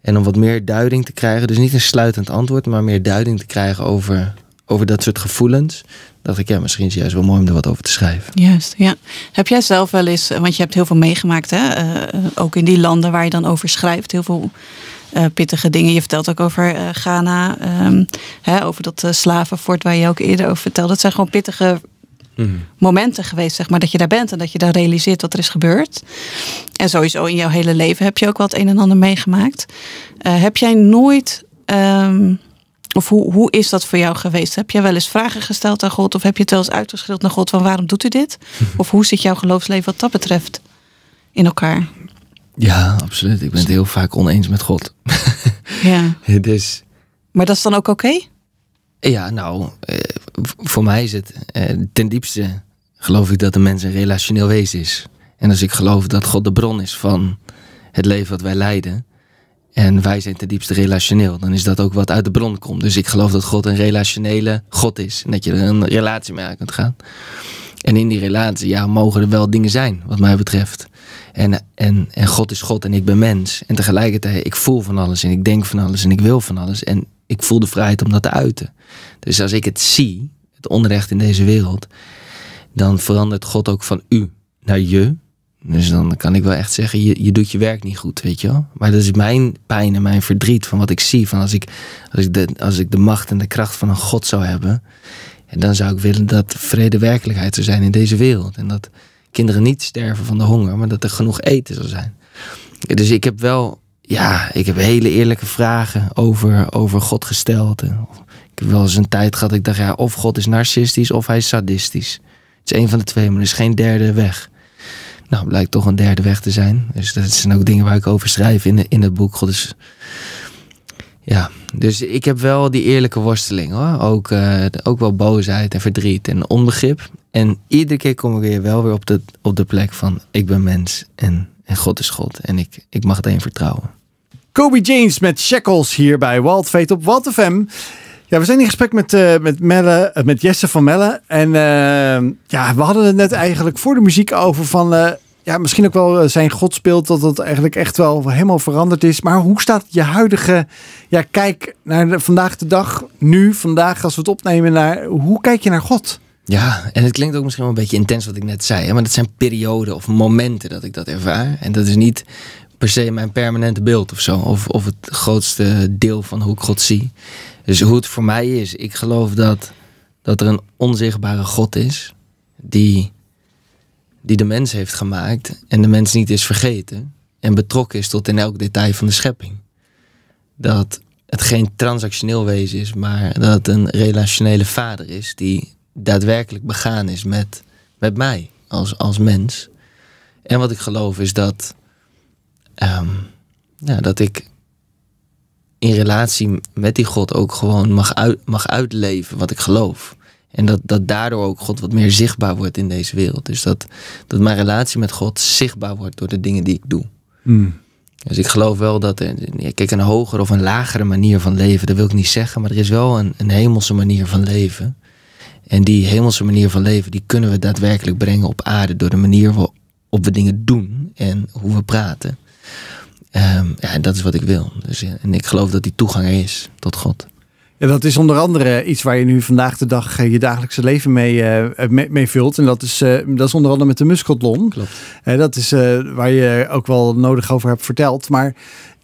En om wat meer duiding te krijgen, dus niet een sluitend antwoord, maar meer duiding te krijgen over, over dat soort gevoelens. Dacht ik, ja, misschien is het juist wel mooi om er wat over te schrijven. Juist, ja. Heb jij zelf wel eens, want je hebt heel veel meegemaakt, hè? Eh, ook in die landen waar je dan over schrijft, heel veel eh, pittige dingen. Je vertelt ook over uh, Ghana, ehm, hè, over dat eh, slavenfort waar je ook eerder over vertelde. Dat zijn gewoon pittige mhm. momenten geweest, zeg maar, dat je daar bent en dat je daar realiseert wat er is gebeurd. En sowieso in jouw hele leven heb je ook wel het een en ander meegemaakt. heb jij nooit, ehm, of hoe, hoe is dat voor jou geweest? Heb jij wel eens vragen gesteld aan God of heb je het wel eens uitgeschreven naar God van waarom doet u dit? Of hoe zit jouw geloofsleven wat dat betreft in elkaar? Ja, absoluut. Ik ben het heel vaak oneens met God. Ja. dus... Maar dat is dan ook oké? Ja, nou, eh, voor mij is het eh, ten diepste geloof ik dat de mens een relationeel wezen is. En als ik geloof dat God de bron is van het leven wat wij leiden, en wij zijn ten diepste relationeel, dan is dat ook wat uit de bron komt. Dus ik geloof dat God een relationele God is en dat je er een relatie mee aan kunt gaan. En in die relatie, ja, mogen er wel dingen zijn, wat mij betreft. En, en, en God is God en ik ben mens. En tegelijkertijd, ik voel van alles en ik denk van alles en ik wil van alles. En ik voel de vrijheid om dat te uiten. Dus als ik het zie, het onrecht in deze wereld, dan verandert God ook van u naar je. Dus dan kan ik wel echt zeggen, je, je doet je werk niet goed, weet je wel. Maar dat is mijn pijn en mijn verdriet van wat ik zie. Van als ik, als ik, de, als ik de macht en de kracht van een God zou hebben, en dan zou ik willen dat vrede werkelijkheid zou zijn in deze wereld. En dat kinderen niet sterven van de honger, maar dat er genoeg eten zou zijn. Dus ik heb wel, ja, ik heb hele eerlijke vragen over, over God gesteld. Ik heb wel eens een tijd gehad, dat ik dacht, ja, of God is narcistisch of hij is sadistisch. Het is een van de twee, maar er is geen derde weg. Nou, blijkt toch een derde weg te zijn. Dus dat zijn ook dingen waar ik over schrijf in, de, in het boek. God is ja, dus ik heb wel die eerlijke worsteling hoor. Ook, eh, ook wel boosheid en verdriet en onbegrip. En iedere keer kom ik weer wel weer op de, op de plek van ik ben mens en, en God is God. En ik, ik mag één vertrouwen. Kobe James met Shackles hier bij Walt Fate op Walt FM. Ja, we zijn in gesprek met, eh, met, Melle, eh, met Jesse van Melle. En ja, we hadden het net eigenlijk voor de muziek over van ja, misschien ook wel eh, zijn godsbeeld dat dat eigenlijk echt wel helemaal veranderd is. Maar hoe staat je huidige ja, kijk naar de, vandaag de dag, nu, vandaag als we het opnemen, naar hoe kijk je naar God? Ja, en het klinkt ook misschien wel een beetje intens wat ik net zei. Hè? Maar dat zijn perioden of momenten dat ik dat ervaar. En dat is niet per se mijn permanente beeld of zo. Of, of het grootste deel van hoe ik God zie. Dus hoe het voor mij is. Ik geloof dat, dat er een onzichtbare God is. Die die de mens heeft gemaakt en de mens niet is vergeten en betrokken is tot in elk detail van de schepping. Dat het geen transactioneel wezen is, maar dat het een relationele vader is die daadwerkelijk begaan is met, met mij als, als mens. En wat ik geloof is dat, ehm, ja, dat ik in relatie met die God ook gewoon mag, mag uitleven wat ik geloof. En dat, dat daardoor ook God wat meer zichtbaar wordt in deze wereld. Dus dat, dat mijn relatie met God zichtbaar wordt door de dingen die ik doe. Hmm. Dus ik geloof wel dat er, kijk, een hogere of een lagere manier van leven, dat wil ik niet zeggen, maar er is wel een, een hemelse manier van leven. En die hemelse manier van leven, die kunnen we daadwerkelijk brengen op aarde door de manier waarop we dingen doen en hoe we praten. Ehm, ja, en dat is wat ik wil. Dus, en ik geloof dat die toegang er is tot God. En dat is onder andere iets waar je nu vandaag de dag eh, je dagelijkse leven eh, mee, mee, vult. En dat is, eh, dat is onder andere met de muskotlon. Klopt. dat is waar je ook wel nodig over hebt verteld. Maar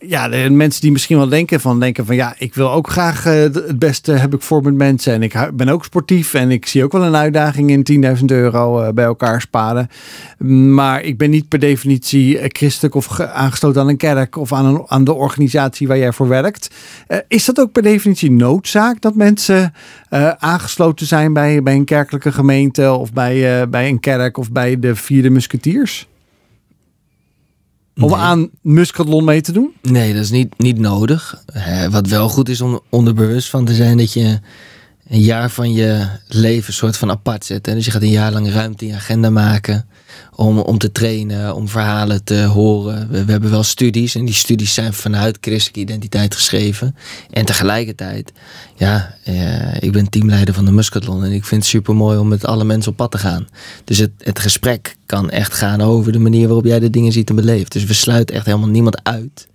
ja, de mensen die misschien wel denken van, denken van ja, ik wil ook graag eh, het beste heb ik voor mijn mensen. En ik ben ook sportief en ik zie ook wel een uitdaging in 10.000 euro eh, bij elkaar sparen. Mm, maar ik ben niet per definitie eh, christelijk of aangesloten aan een kerk of aan, een, aan de organisatie waar jij voor werkt. is dat ook per definitie noodzaak dat mensen aangesloten zijn bij, bij een kerkelijke gemeente of bij, bij een kerk of bij de vierde musketiers? om aan muscatlon mee te doen? Nee, dat is niet, niet nodig. wat wel goed is om, onderbewust er bewust van te zijn dat je een jaar van je leven soort van apart zet. Hè? Dus je gaat een jaar lang ruimte in je agenda maken om, om te trainen, om verhalen te horen. We, hebben wel studies en die studies zijn vanuit christelijke identiteit geschreven. En tegelijkertijd, ja, eh, ik ben teamleider van de Muscatlon en ik vind het super mooi om met alle mensen op pad te gaan. Dus het, het gesprek kan echt gaan over de manier waarop jij de dingen ziet en beleeft. Dus we sluiten echt helemaal niemand uit.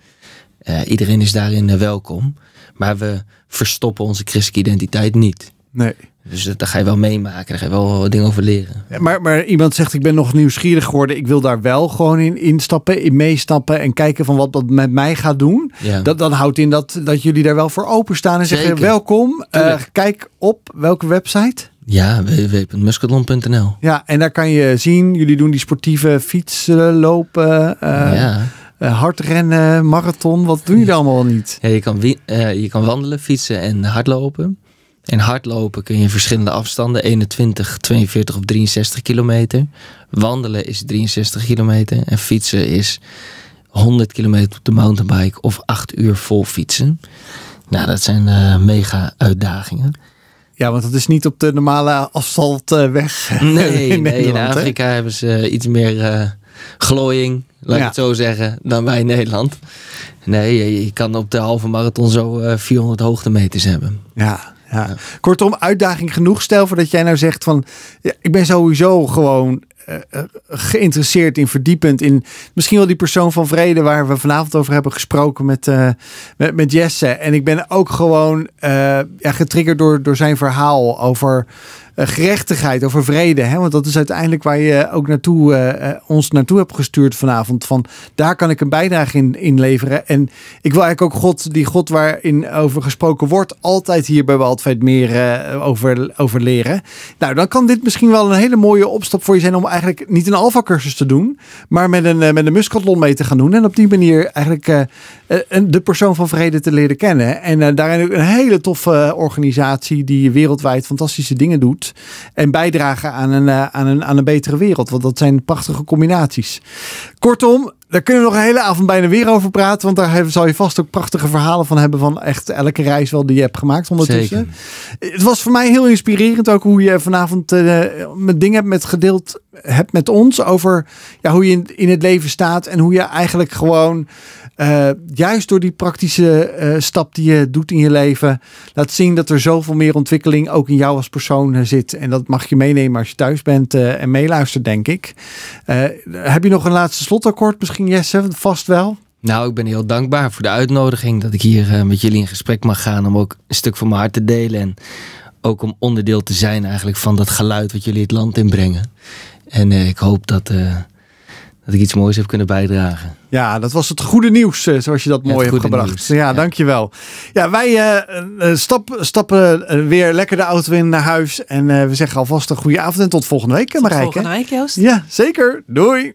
Eh, iedereen is daarin eh, welkom. Maar we verstoppen onze christelijke identiteit niet. Nee. Dus eh, daar ga je wel meemaken, daar ga je wel eh, dingen over leren. Ja, maar, maar iemand zegt, ik ben nog nieuwsgierig geworden. Ik wil daar wel gewoon in instappen, in meestappen en kijken van wat dat met mij gaat doen. Dat, dan houdt in dat, dat jullie daar wel voor openstaan en zeggen, welkom. Eh, kijk op welke website? Ja, www.musketlon.nl. Ja, en daar kan je zien, jullie doen die sportieve fietsen, lopen, uh, ja. hardrennen, marathon. Wat doen jullie allemaal niet? je, kan, je kan wandelen, fietsen en hardlopen. In hardlopen kun je verschillende afstanden, 21, 42 of 63 kilometer. Wandelen is 63 kilometer en fietsen is 100 kilometer op de mountainbike of 8 uur vol fietsen. Nou, dat zijn eh, mega uitdagingen. Ja, want dat is niet op de normale asfaltweg. Eh, eh, nee, in, nee, in Afrika hebben ze iets meer uh, glooiing, laat ik het zo zeggen, dan wij in Nederland. Nee, je, kan op de halve marathon zo uh, 400 hoogtemeters hebben. Ja, Kortom, uitdaging genoeg. Stel voor dat jij nou zegt van, ja, ik ben sowieso gewoon eh, eh, geïnteresseerd in verdiepend in misschien wel die persoon van vrede waar we vanavond over hebben gesproken met, eh, met, Jesse. En ik ben ook gewoon ja, getriggerd door, door zijn verhaal over eh, gerechtigheid, over vrede. Hè? Want dat is uiteindelijk waar je ook naartoe, eh, eh, ons naartoe hebt gestuurd vanavond. Van daar kan ik een bijdrage in, in leveren. En ik wil eigenlijk ook God, die God waarin over gesproken wordt, altijd hier bij Waldveit meer uh, over, over leren. Nou, dan kan dit misschien wel een hele mooie opstap voor je zijn om eigenlijk niet een alfa-cursus te doen, maar met een, uh, met een muskelton mee te gaan doen. En op die manier eigenlijk de persoon van vrede te leren kennen. En daarin ook een hele toffe organisatie die wereldwijd fantastische dingen doet. En bijdragen aan een, eh, aan, een, aan een betere wereld. Want dat zijn prachtige combinaties. Kortom, daar kunnen we nog een hele avond bijna weer over praten. Want daar zal je vast ook prachtige verhalen van hebben. Van echt elke reis wel die je hebt gemaakt ondertussen. Het was voor mij heel inspirerend ook hoe je vanavond uh, met dingen hebt met gedeeld hebt met ons. Over ja, hoe je in het leven staat. En hoe je eigenlijk gewoon eh, juist door die praktische eh, stap die je doet in je leven, laat zien dat er zoveel meer ontwikkeling ook in jou als persoon eh, zit. En dat mag je meenemen als je thuis bent en meeluistert, denk ik. heb je nog een laatste slotakkoord misschien, Jesse? Vast wel. Nou, ik ben heel dankbaar voor de uitnodiging dat ik hier met jullie in gesprek mag gaan om ook een stuk van mijn hart te delen en ook om onderdeel te zijn eigenlijk van dat geluid wat jullie het land inbrengen. En ik hoop dat, dat ik iets moois heb kunnen bijdragen. Ja, dat was het goede nieuws, eh, zoals je dat mooi hebt gebracht. Ja, dankjewel. Ja, wij eh, eh, stappen weer lekker de auto in naar huis. En we zeggen alvast een goede avond en tot volgende week, Marijke. Tot volgende week, Joost. Ja, zeker. Doei.